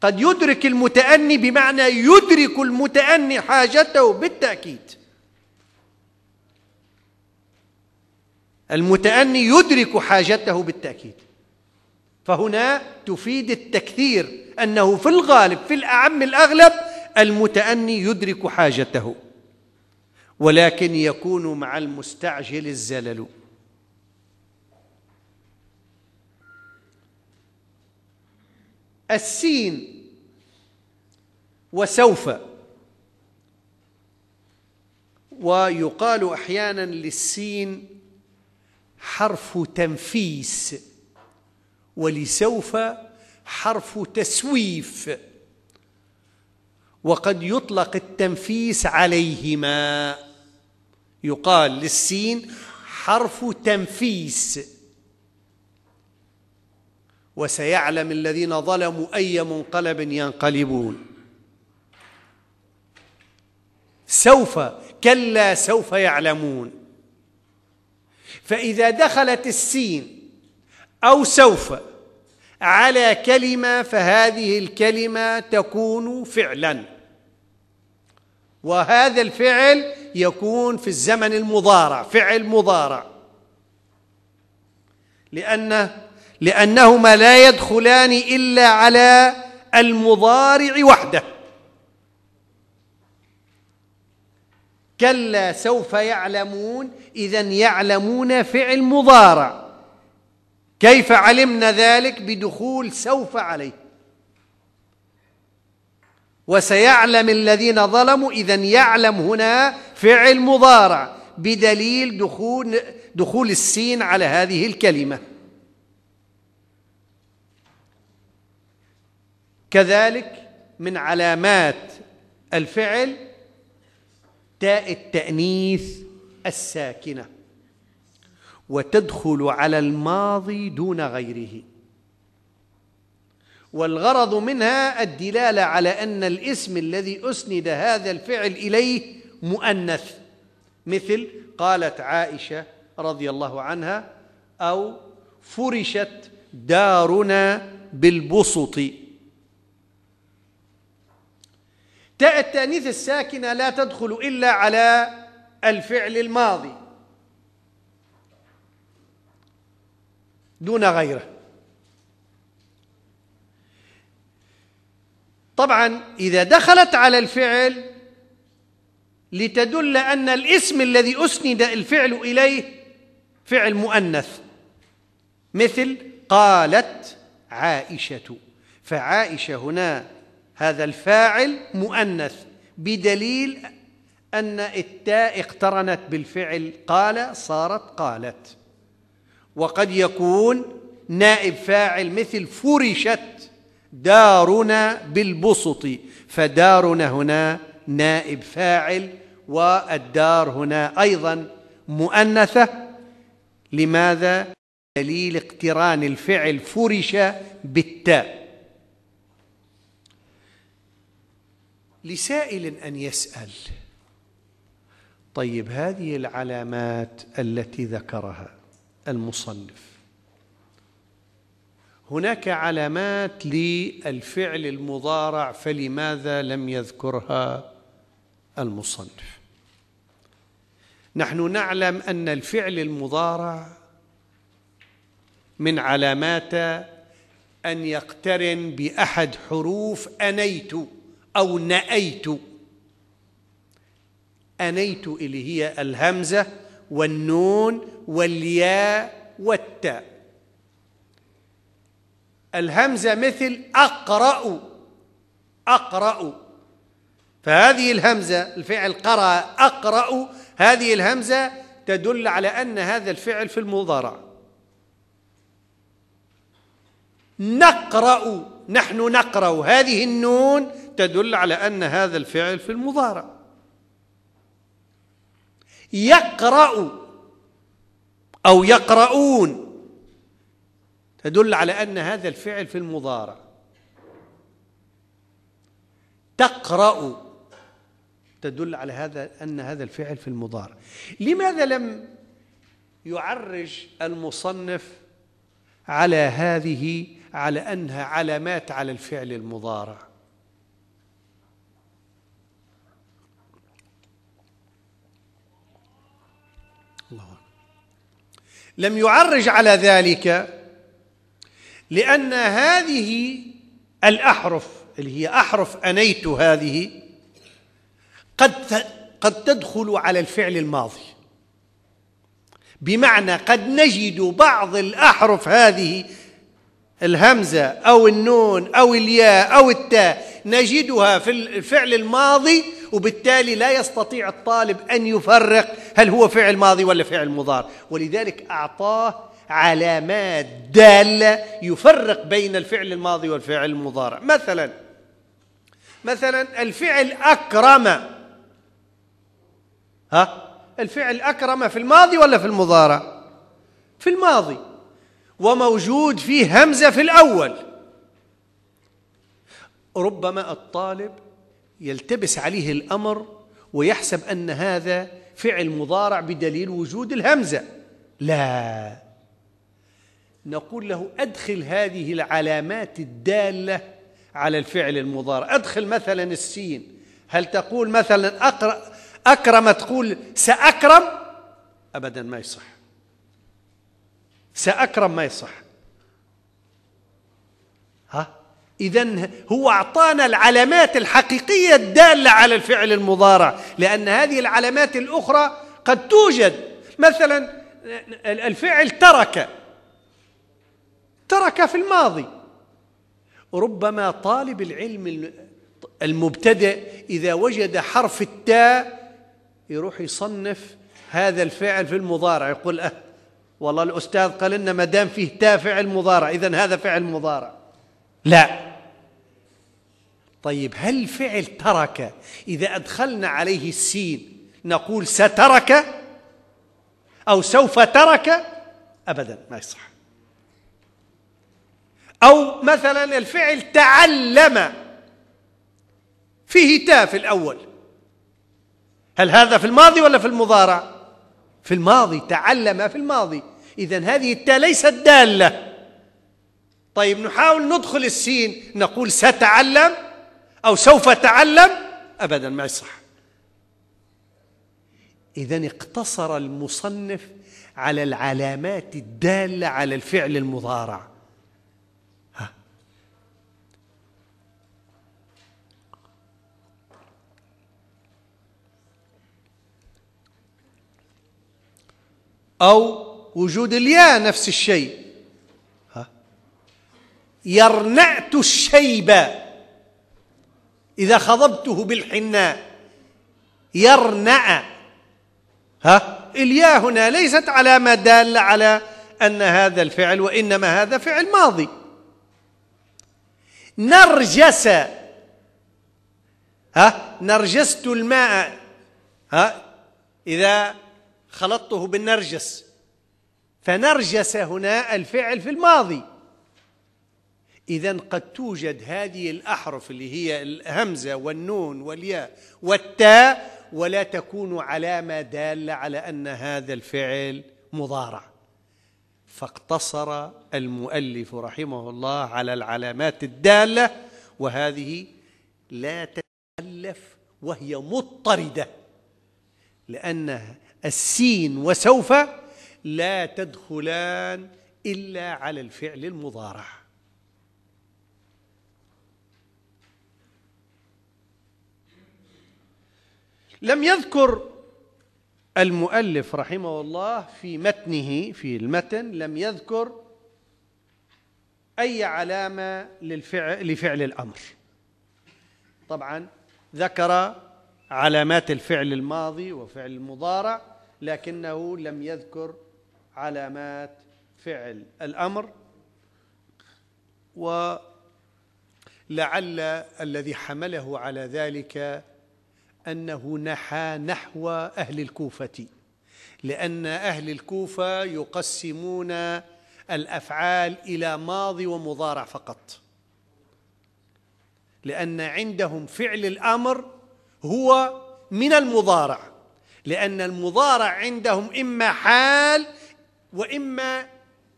قد يدرك المتأني بمعنى يدرك المتأني حاجته بالتأكيد المتأني يدرك حاجته بالتأكيد فهنا تفيد التكثير أنه في الغالب في الأعم الأغلب المتأني يدرك حاجته ولكن يكون مع المستعجل الزلل السين وسوف ويقال احيانا للسين حرف تنفيس ولسوف حرف تسويف وقد يطلق التنفيس عليهما يقال للسين حرف تنفيس وسيعلم الذين ظلموا أي منقلب ينقلبون سوف كلا سوف يعلمون فإذا دخلت السين أو سوف على كلمة فهذه الكلمة تكون فعلا وهذا الفعل يكون في الزمن المضارع فعل مضارع لأن لأنهما لا يدخلان إلا على المضارع وحده كلا سوف يعلمون اذا يعلمون فعل مضارع كيف علمنا ذلك بدخول سوف عليه وسيعلم الذين ظلموا اذا يعلم هنا فعل مضارع بدليل دخول دخول السين على هذه الكلمه كذلك من علامات الفعل تاء التأنيث الساكنة وتدخل على الماضي دون غيره والغرض منها الدلالة على أن الاسم الذي أسند هذا الفعل إليه مؤنث مثل قالت عائشة رضي الله عنها أو فرشت دارنا بالبسط تاء التانيث الساكنه لا تدخل الا على الفعل الماضي دون غيره طبعا اذا دخلت على الفعل لتدل ان الاسم الذي اسند الفعل اليه فعل مؤنث مثل قالت عائشه فعائشه هنا هذا الفاعل مؤنث بدليل أن التاء اقترنت بالفعل قال صارت قالت وقد يكون نائب فاعل مثل فرشت دارنا بالبسط فدارنا هنا نائب فاعل والدار هنا أيضا مؤنثة لماذا؟ دليل اقتران الفعل فرش بالتاء لسائل ان يسال طيب هذه العلامات التي ذكرها المصنف هناك علامات للفعل المضارع فلماذا لم يذكرها المصنف نحن نعلم ان الفعل المضارع من علامات ان يقترن باحد حروف انيت أو نأيت أنيت اللي هي الهمزة والنون والياء والتاء الهمزة مثل أقرأ أقرأ فهذه الهمزة الفعل قرأ أقرأ هذه الهمزة تدل على أن هذا الفعل في المضارع نقرأ نحن نقرأ هذه النون تدل على أن هذا الفعل في المضارع يقرأ أو يقرؤون تدل على أن هذا الفعل في المضارع تقرأ تدل على هذا أن هذا الفعل في المضارع لماذا لم يعرج المصنف على هذه على أنها علامات على الفعل المضارع الله لم يعرج على ذلك لأن هذه الأحرف اللي هي أحرف أنيت هذه قد قد تدخل على الفعل الماضي بمعنى قد نجد بعض الأحرف هذه الهمزه او النون او الياء او التاء نجدها في الفعل الماضي وبالتالي لا يستطيع الطالب ان يفرق هل هو فعل ماضي ولا فعل مضارع ولذلك اعطاه علامات داله يفرق بين الفعل الماضي والفعل المضارع مثلا مثلا الفعل اكرم ها الفعل اكرم في الماضي ولا في المضارع في الماضي وموجود فيه همزة في الأول ربما الطالب يلتبس عليه الأمر ويحسب أن هذا فعل مضارع بدليل وجود الهمزة لا نقول له أدخل هذه العلامات الدالة على الفعل المضارع أدخل مثلا السين هل تقول مثلا أقرأ أكرم تقول سأكرم أبدا ما يصح سأكرم ما يصح ها إذا هو أعطانا العلامات الحقيقية الدالة على الفعل المضارع لأن هذه العلامات الأخرى قد توجد مثلا الفعل ترك ترك في الماضي ربما طالب العلم المبتدئ إذا وجد حرف التاء يروح يصنف هذا الفعل في المضارع يقول أه والله الأستاذ قال لنا ما دام فيه تا فعل مضارع إذا هذا فعل مضارع لا طيب هل فعل ترك إذا أدخلنا عليه السين نقول سترك أو سوف ترك أبدا ما يصح أو مثلا الفعل تعلم فيه تا في الأول هل هذا في الماضي ولا في المضارع؟ في الماضي تعلم في الماضي إذا هذه التاء ليست دالة طيب نحاول ندخل السين نقول ستعلم أو سوف تعلم أبدا ما يصح إذا اقتصر المصنف على العلامات الدالة على الفعل المضارع أو وجود الياء نفس الشيء ها يرنعت الشيب إذا خضبته بالحناء يرنع ها الياء هنا ليست علامة دالة على أن هذا الفعل وإنما هذا فعل ماضي نرجس ها نرجست الماء ها إذا خلطته بالنرجس فنرجس هنا الفعل في الماضي إذا قد توجد هذه الأحرف اللي هي الهمزة والنون والياء والتاء ولا تكون علامة دالة على أن هذا الفعل مضارع فاقتصر المؤلف رحمه الله على العلامات الدالة وهذه لا تتألف وهي مضطردة لأنها السين وسوف لا تدخلان إلا على الفعل المضارع لم يذكر المؤلف رحمه الله في متنه في المتن لم يذكر أي علامة للفعل لفعل الأمر طبعا ذكر علامات الفعل الماضي وفعل المضارع لكنه لم يذكر علامات فعل الأمر ولعل الذي حمله على ذلك أنه نحى نحو أهل الكوفة لأن أهل الكوفة يقسمون الأفعال إلى ماضي ومضارع فقط لأن عندهم فعل الأمر هو من المضارع لأن المضارع عندهم إما حال وإما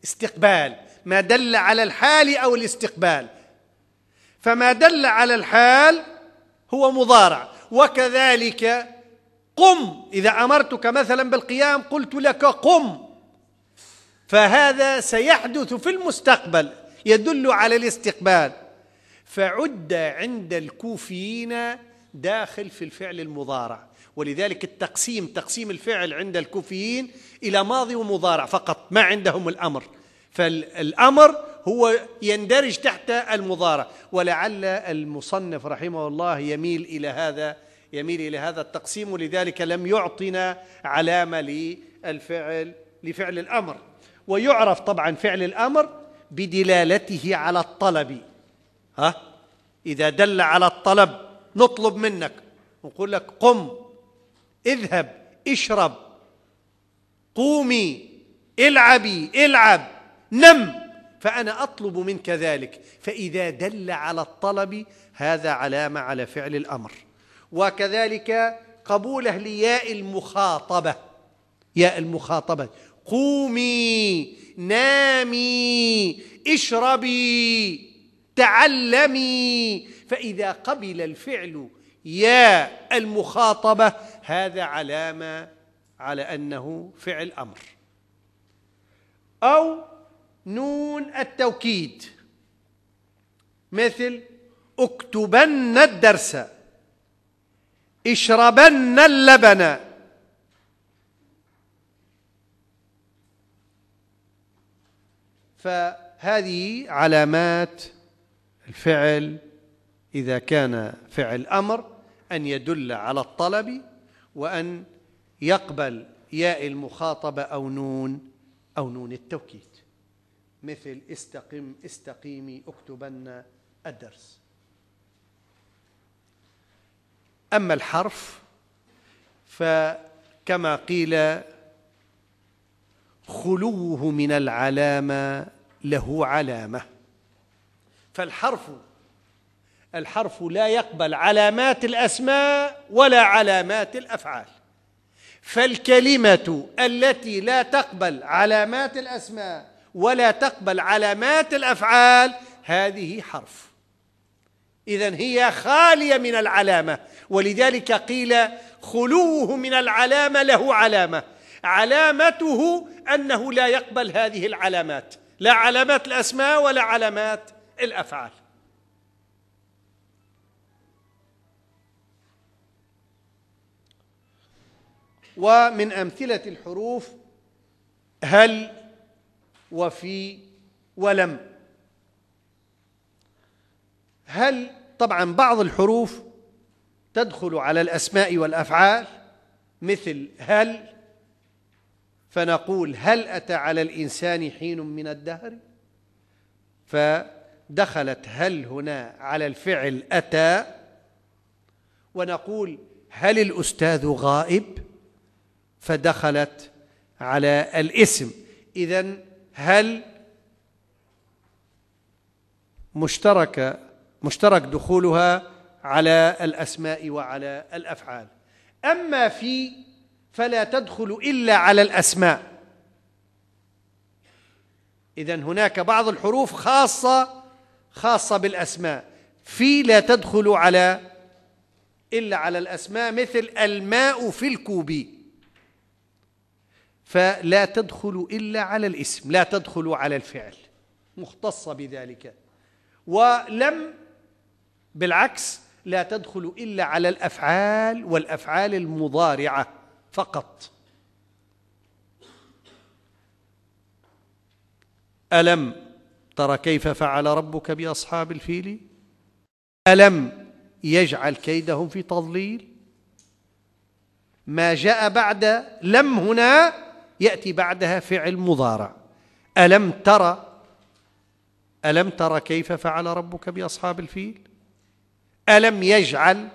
استقبال ما دل على الحال أو الاستقبال فما دل على الحال هو مضارع وكذلك قم إذا أمرتك مثلا بالقيام قلت لك قم فهذا سيحدث في المستقبل يدل على الاستقبال فعد عند الكوفيين داخل في الفعل المضارع ولذلك التقسيم تقسيم الفعل عند الكوفيين إلى ماضي ومضارع فقط ما عندهم الأمر فالأمر هو يندرج تحت المضارع ولعل المصنف رحمه الله يميل إلى هذا يميل إلى هذا التقسيم ولذلك لم يعطنا علامة للفعل لفعل الأمر ويعرف طبعا فعل الأمر بدلالته على الطلب ها إذا دل على الطلب نطلب منك نقول لك قم اذهب اشرب قومي العبي العب نم فأنا أطلب منك ذلك فإذا دل على الطلب هذا علامة على فعل الأمر وكذلك قبوله لياء المخاطبة ياء المخاطبة قومي نامي اشربي تعلمي فإذا قبل الفعل يا المخاطبة هذا علامة على أنه فعل أمر أو نون التوكيد مثل اكتبن الدرس اشربن اللبن فهذه علامات الفعل إذا كان فعل أمر أن يدل على الطلب وأن يقبل ياء المخاطبة أو نون أو نون التوكيد مثل استقم استقيمي اكتبن الدرس أما الحرف فكما قيل خلوه من العلامة له علامة فالحرف الحرف لا يقبل علامات الاسماء ولا علامات الافعال فالكلمه التي لا تقبل علامات الاسماء ولا تقبل علامات الافعال هذه حرف اذا هي خاليه من العلامه ولذلك قيل خلوه من العلامه له علامه علامته انه لا يقبل هذه العلامات لا علامات الاسماء ولا علامات الافعال ومن أمثلة الحروف هل وفي ولم هل طبعا بعض الحروف تدخل على الأسماء والأفعال مثل هل فنقول هل أتى على الإنسان حين من الدهر فدخلت هل هنا على الفعل أتى ونقول هل الأستاذ غائب فدخلت على الاسم اذا هل مشترك مشترك دخولها على الاسماء وعلى الافعال اما في فلا تدخل الا على الاسماء اذا هناك بعض الحروف خاصه خاصه بالاسماء في لا تدخل على الا على الاسماء مثل الماء في الكوب فلا تدخل إلا على الاسم لا تدخل على الفعل مختصة بذلك ولم بالعكس لا تدخل إلا على الأفعال والأفعال المضارعة فقط ألم ترى كيف فعل ربك بأصحاب الفيل ألم يجعل كيدهم في تضليل ما جاء بعد لم هنا يأتي بعدها فعل مضارع ألم ترى ألم ترى كيف فعل ربك بأصحاب الفيل ألم يجعل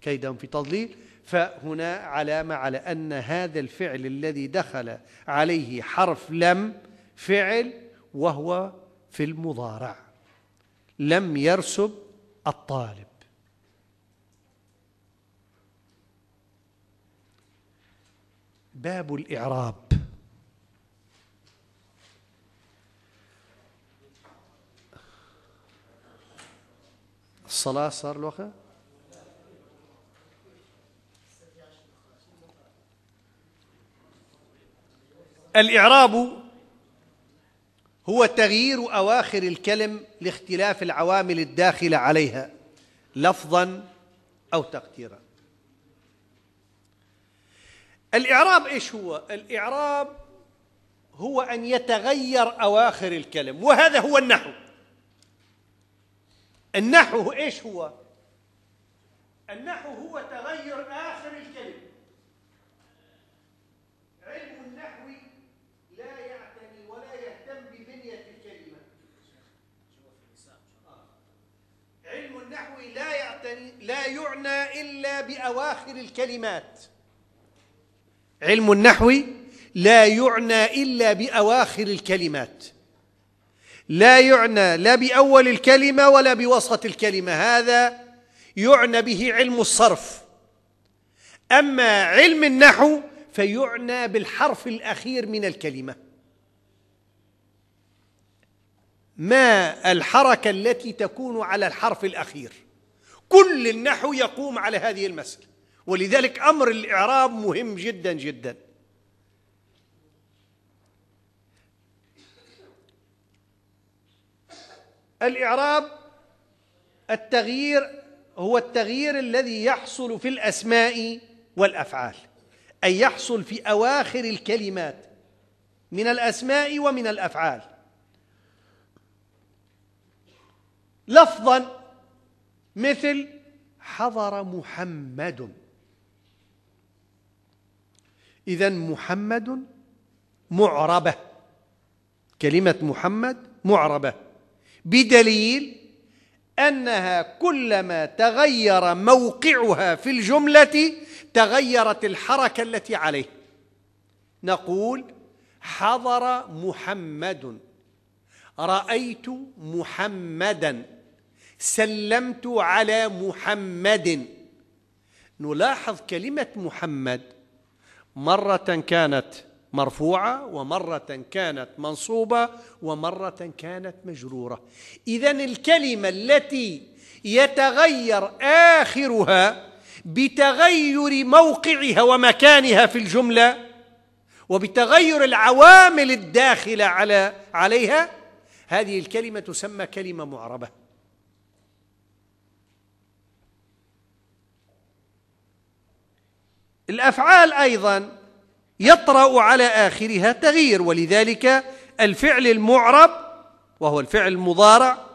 كيدهم في تضليل فهنا علامة على أن هذا الفعل الذي دخل عليه حرف لم فعل وهو في المضارع لم يرسب الطالب باب الإعراب الصلاة صار الوقت الإعراب هو تغيير أواخر الكلم لاختلاف العوامل الداخلة عليها لفظا أو تقديرا الإعراب إيش هو؟ الإعراب هو أن يتغير أواخر الكلم وهذا هو النحو النحو إيش هو؟ النحو هو تغير آخر الكلم علم النحو لا يعتني ولا يهتم ببنية الكلمة علم النحو لا يعتني لا يعنى إلا بأواخر الكلمات علم النحو لا يعنى إلا بأواخر الكلمات لا يعنى لا بأول الكلمة ولا بوسط الكلمة هذا يعنى به علم الصرف أما علم النحو فيعنى بالحرف الأخير من الكلمة ما الحركة التي تكون على الحرف الأخير كل النحو يقوم على هذه المسألة ولذلك أمر الإعراب مهم جدا جدا الإعراب التغيير هو التغيير الذي يحصل في الأسماء والأفعال أي يحصل في أواخر الكلمات من الأسماء ومن الأفعال لفظا مثل حضر محمد إذا محمد معربة كلمة محمد معربة بدليل أنها كلما تغير موقعها في الجملة تغيرت الحركة التي عليه نقول حضر محمد رأيت محمدا سلمت على محمد نلاحظ كلمة محمد مرة كانت مرفوعة ومرة كانت منصوبة ومرة كانت مجرورة إذا الكلمة التي يتغير آخرها بتغير موقعها ومكانها في الجملة وبتغير العوامل الداخلة على عليها هذه الكلمة تسمى كلمة معربة الأفعال أيضا يطرأ على آخرها تغيير ولذلك الفعل المعرب وهو الفعل المضارع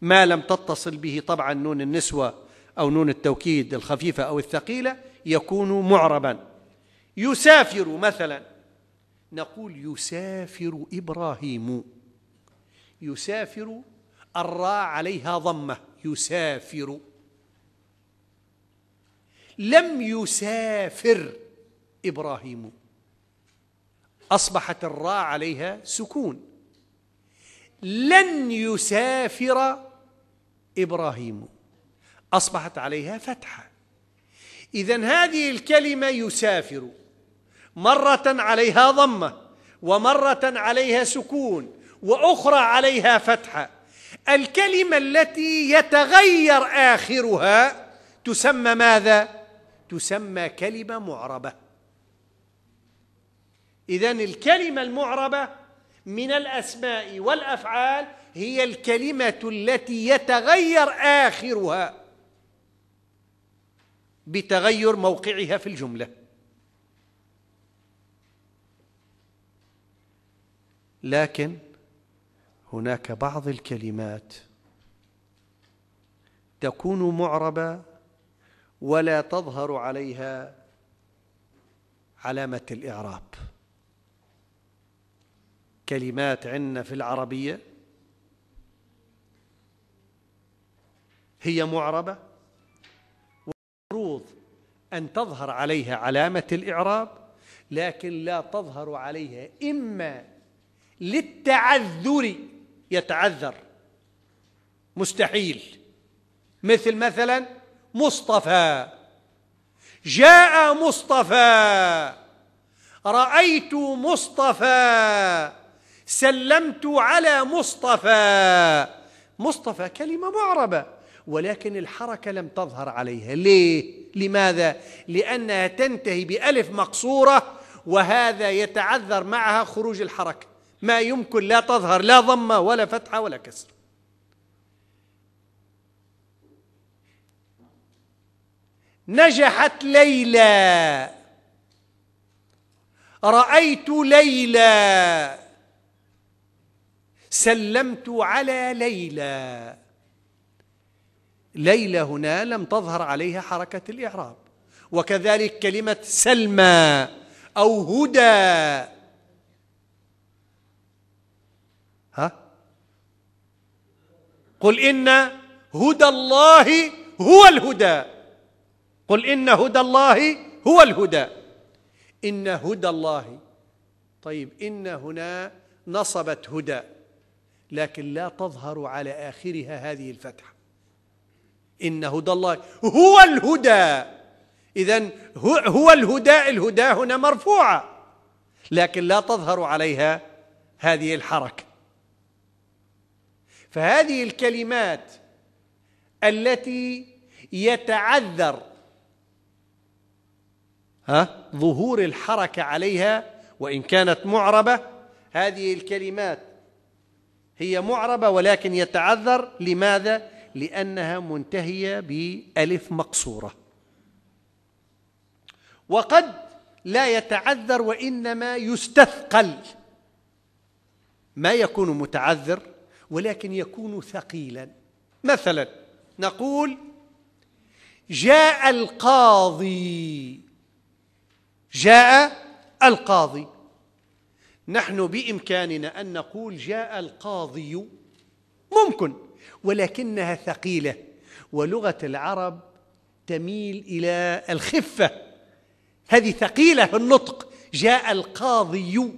ما لم تتصل به طبعا نون النسوة أو نون التوكيد الخفيفة أو الثقيلة يكون معربا يسافر مثلا نقول يسافر إبراهيم يسافر الراء عليها ضمة يسافر لم يسافر إبراهيم أصبحت الراء عليها سكون لن يسافر إبراهيم أصبحت عليها فتحة إذا هذه الكلمة يسافر مرة عليها ضمة ومرة عليها سكون وأخرى عليها فتحة الكلمة التي يتغير آخرها تسمى ماذا؟ تسمى كلمة معربة إذا الكلمة المعربة من الأسماء والأفعال هي الكلمة التي يتغير آخرها بتغير موقعها في الجملة لكن هناك بعض الكلمات تكون معربة ولا تظهر عليها علامة الإعراب كلمات عندنا في العربية هي معربة والمفروض أن تظهر عليها علامة الإعراب لكن لا تظهر عليها إما للتعذر يتعذر مستحيل مثل مثلاً مصطفى جاء مصطفى رايت مصطفى سلمت على مصطفى مصطفى كلمه معربه ولكن الحركه لم تظهر عليها ليه لماذا لانها تنتهي بالف مقصوره وهذا يتعذر معها خروج الحركه ما يمكن لا تظهر لا ضمه ولا فتحه ولا كسر نجحت ليلى رايت ليلى سلمت على ليلى ليلى هنا لم تظهر عليها حركه الاعراب وكذلك كلمه سلمى او هدى ها قل ان هدى الله هو الهدى قل ان هدى الله هو الهدى ان هدى الله طيب ان هنا نصبت هدى لكن لا تظهر على اخرها هذه الفتحه ان هدى الله هو الهدى اذا هو الهدى الهدى هنا مرفوعه لكن لا تظهر عليها هذه الحركه فهذه الكلمات التي يتعذر ها ظهور الحركة عليها وإن كانت معربة هذه الكلمات هي معربة ولكن يتعذر لماذا؟ لأنها منتهية بألف مقصورة وقد لا يتعذر وإنما يستثقل ما يكون متعذر ولكن يكون ثقيلا مثلا نقول جاء القاضي جاء القاضي نحن بإمكاننا أن نقول جاء القاضي ممكن ولكنها ثقيلة ولغة العرب تميل إلى الخفة هذه ثقيلة في النطق جاء القاضي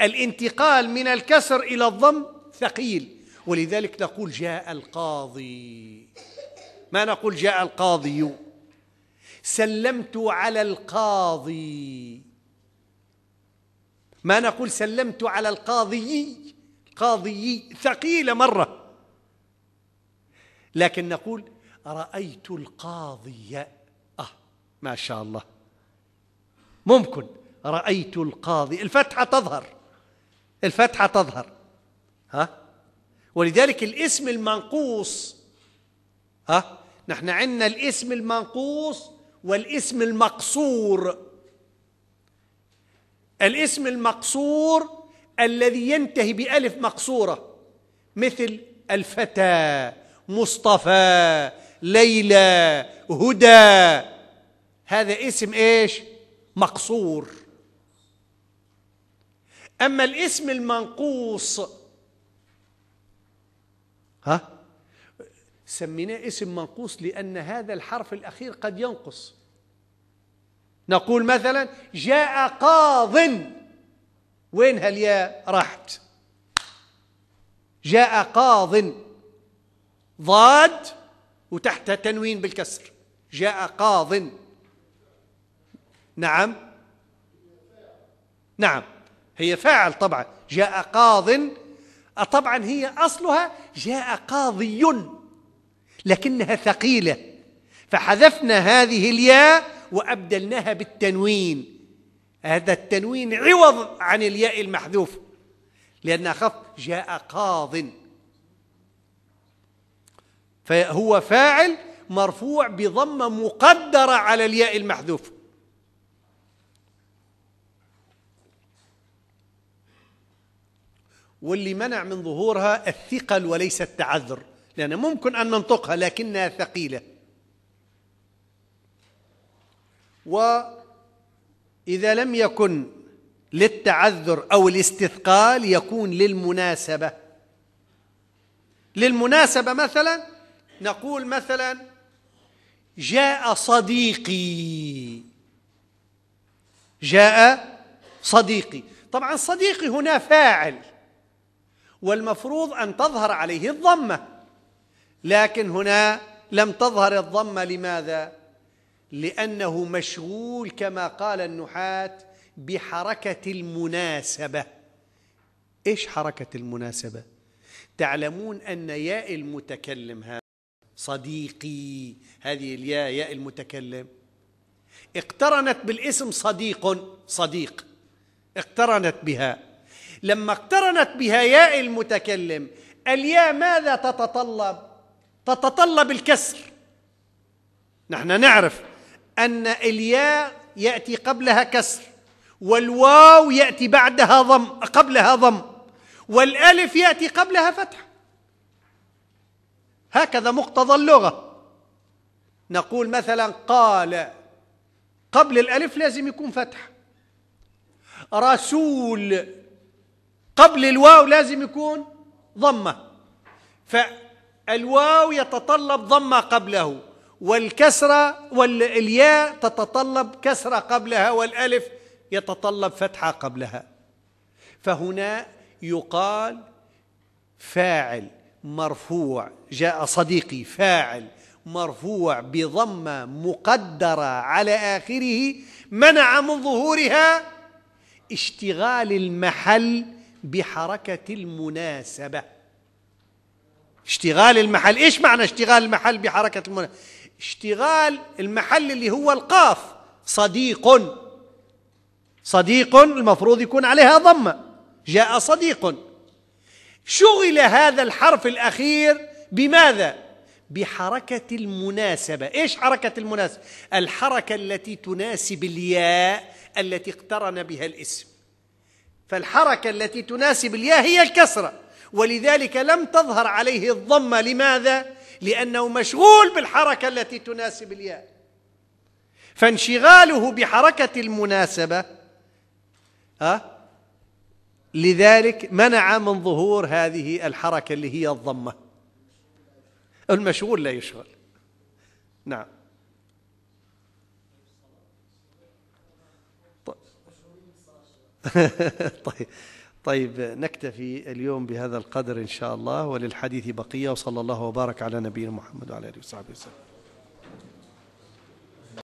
الانتقال من الكسر إلى الضم ثقيل ولذلك نقول جاء القاضي ما نقول جاء القاضي سلمت على القاضي ما نقول سلمت على القاضي القاضي ثقيلة مرة لكن نقول رأيت القاضي آه ما شاء الله ممكن رأيت القاضي الفتحة تظهر الفتحة تظهر ها ولذلك الاسم المنقوص ها نحن عندنا الاسم المنقوص والاسم المقصور الاسم المقصور الذي ينتهي بألف مقصورة مثل الفتى مصطفى ليلى هدى هذا اسم ايش مقصور اما الاسم المنقوص ها سميناه اسم منقوص لان هذا الحرف الاخير قد ينقص نقول مثلا جاء قاض وين هالياء راحت جاء قاض ضاد وتحتها تنوين بالكسر جاء قاض نعم نعم هي فاعل طبعا جاء قاض طبعا هي أصلها جاء قاضي لكنها ثقيلة فحذفنا هذه الياء وأبدلناها بالتنوين هذا التنوين عوض عن الياء المحذوفة لأنها خف جاء قاض فهو فاعل مرفوع بضمة مقدرة على الياء المحذوفة واللي منع من ظهورها الثقل وليس التعذر لأن ممكن أن ننطقها لكنها ثقيلة وإذا لم يكن للتعذر أو الاستثقال يكون للمناسبة للمناسبة مثلا نقول مثلا جاء صديقي جاء صديقي طبعا صديقي هنا فاعل والمفروض أن تظهر عليه الضمة لكن هنا لم تظهر الضمة لماذا؟ لأنه مشغول كما قال النحاة بحركة المناسبة إيش حركة المناسبة؟ تعلمون أن ياء المتكلم هذا صديقي هذه الياء ياء المتكلم اقترنت بالاسم صديق صديق اقترنت بها لما اقترنت بها ياء المتكلم الياء ماذا تتطلب تتطلب الكسر نحن نعرف أن الياء يأتي قبلها كسر والواو يأتي بعدها ضم قبلها ضم والألف يأتي قبلها فتح هكذا مقتضى اللغة نقول مثلا قال قبل الألف لازم يكون فتح رسول قبل الواو لازم يكون ضمة فالواو يتطلب ضمة قبله والكسرة والياء تتطلب كسرة قبلها والألف يتطلب فتحة قبلها فهنا يقال فاعل مرفوع جاء صديقي فاعل مرفوع بضمة مقدرة على آخره منع من ظهورها اشتغال المحل بحركة المناسبة اشتغال المحل ايش معنى اشتغال المحل بحركة المناسبة اشتغال المحل اللي هو القاف صديق صديق المفروض يكون عليها ضمه جاء صديق شغل هذا الحرف الاخير بماذا بحركه المناسبه ايش حركه المناسبه الحركه التي تناسب الياء التي اقترن بها الاسم فالحركه التي تناسب الياء هي الكسره ولذلك لم تظهر عليه الضمه لماذا لأنه مشغول بالحركة التي تناسب الياء فانشغاله بحركة المناسبة أه؟ لذلك منع من ظهور هذه الحركة اللي هي الضمة المشغول لا يشغل نعم طيب طيب نكتفي اليوم بهذا القدر إن شاء الله وللحديث بقية وصلى الله وبارك على نبينا محمد وعلى آله وصحبه وسلم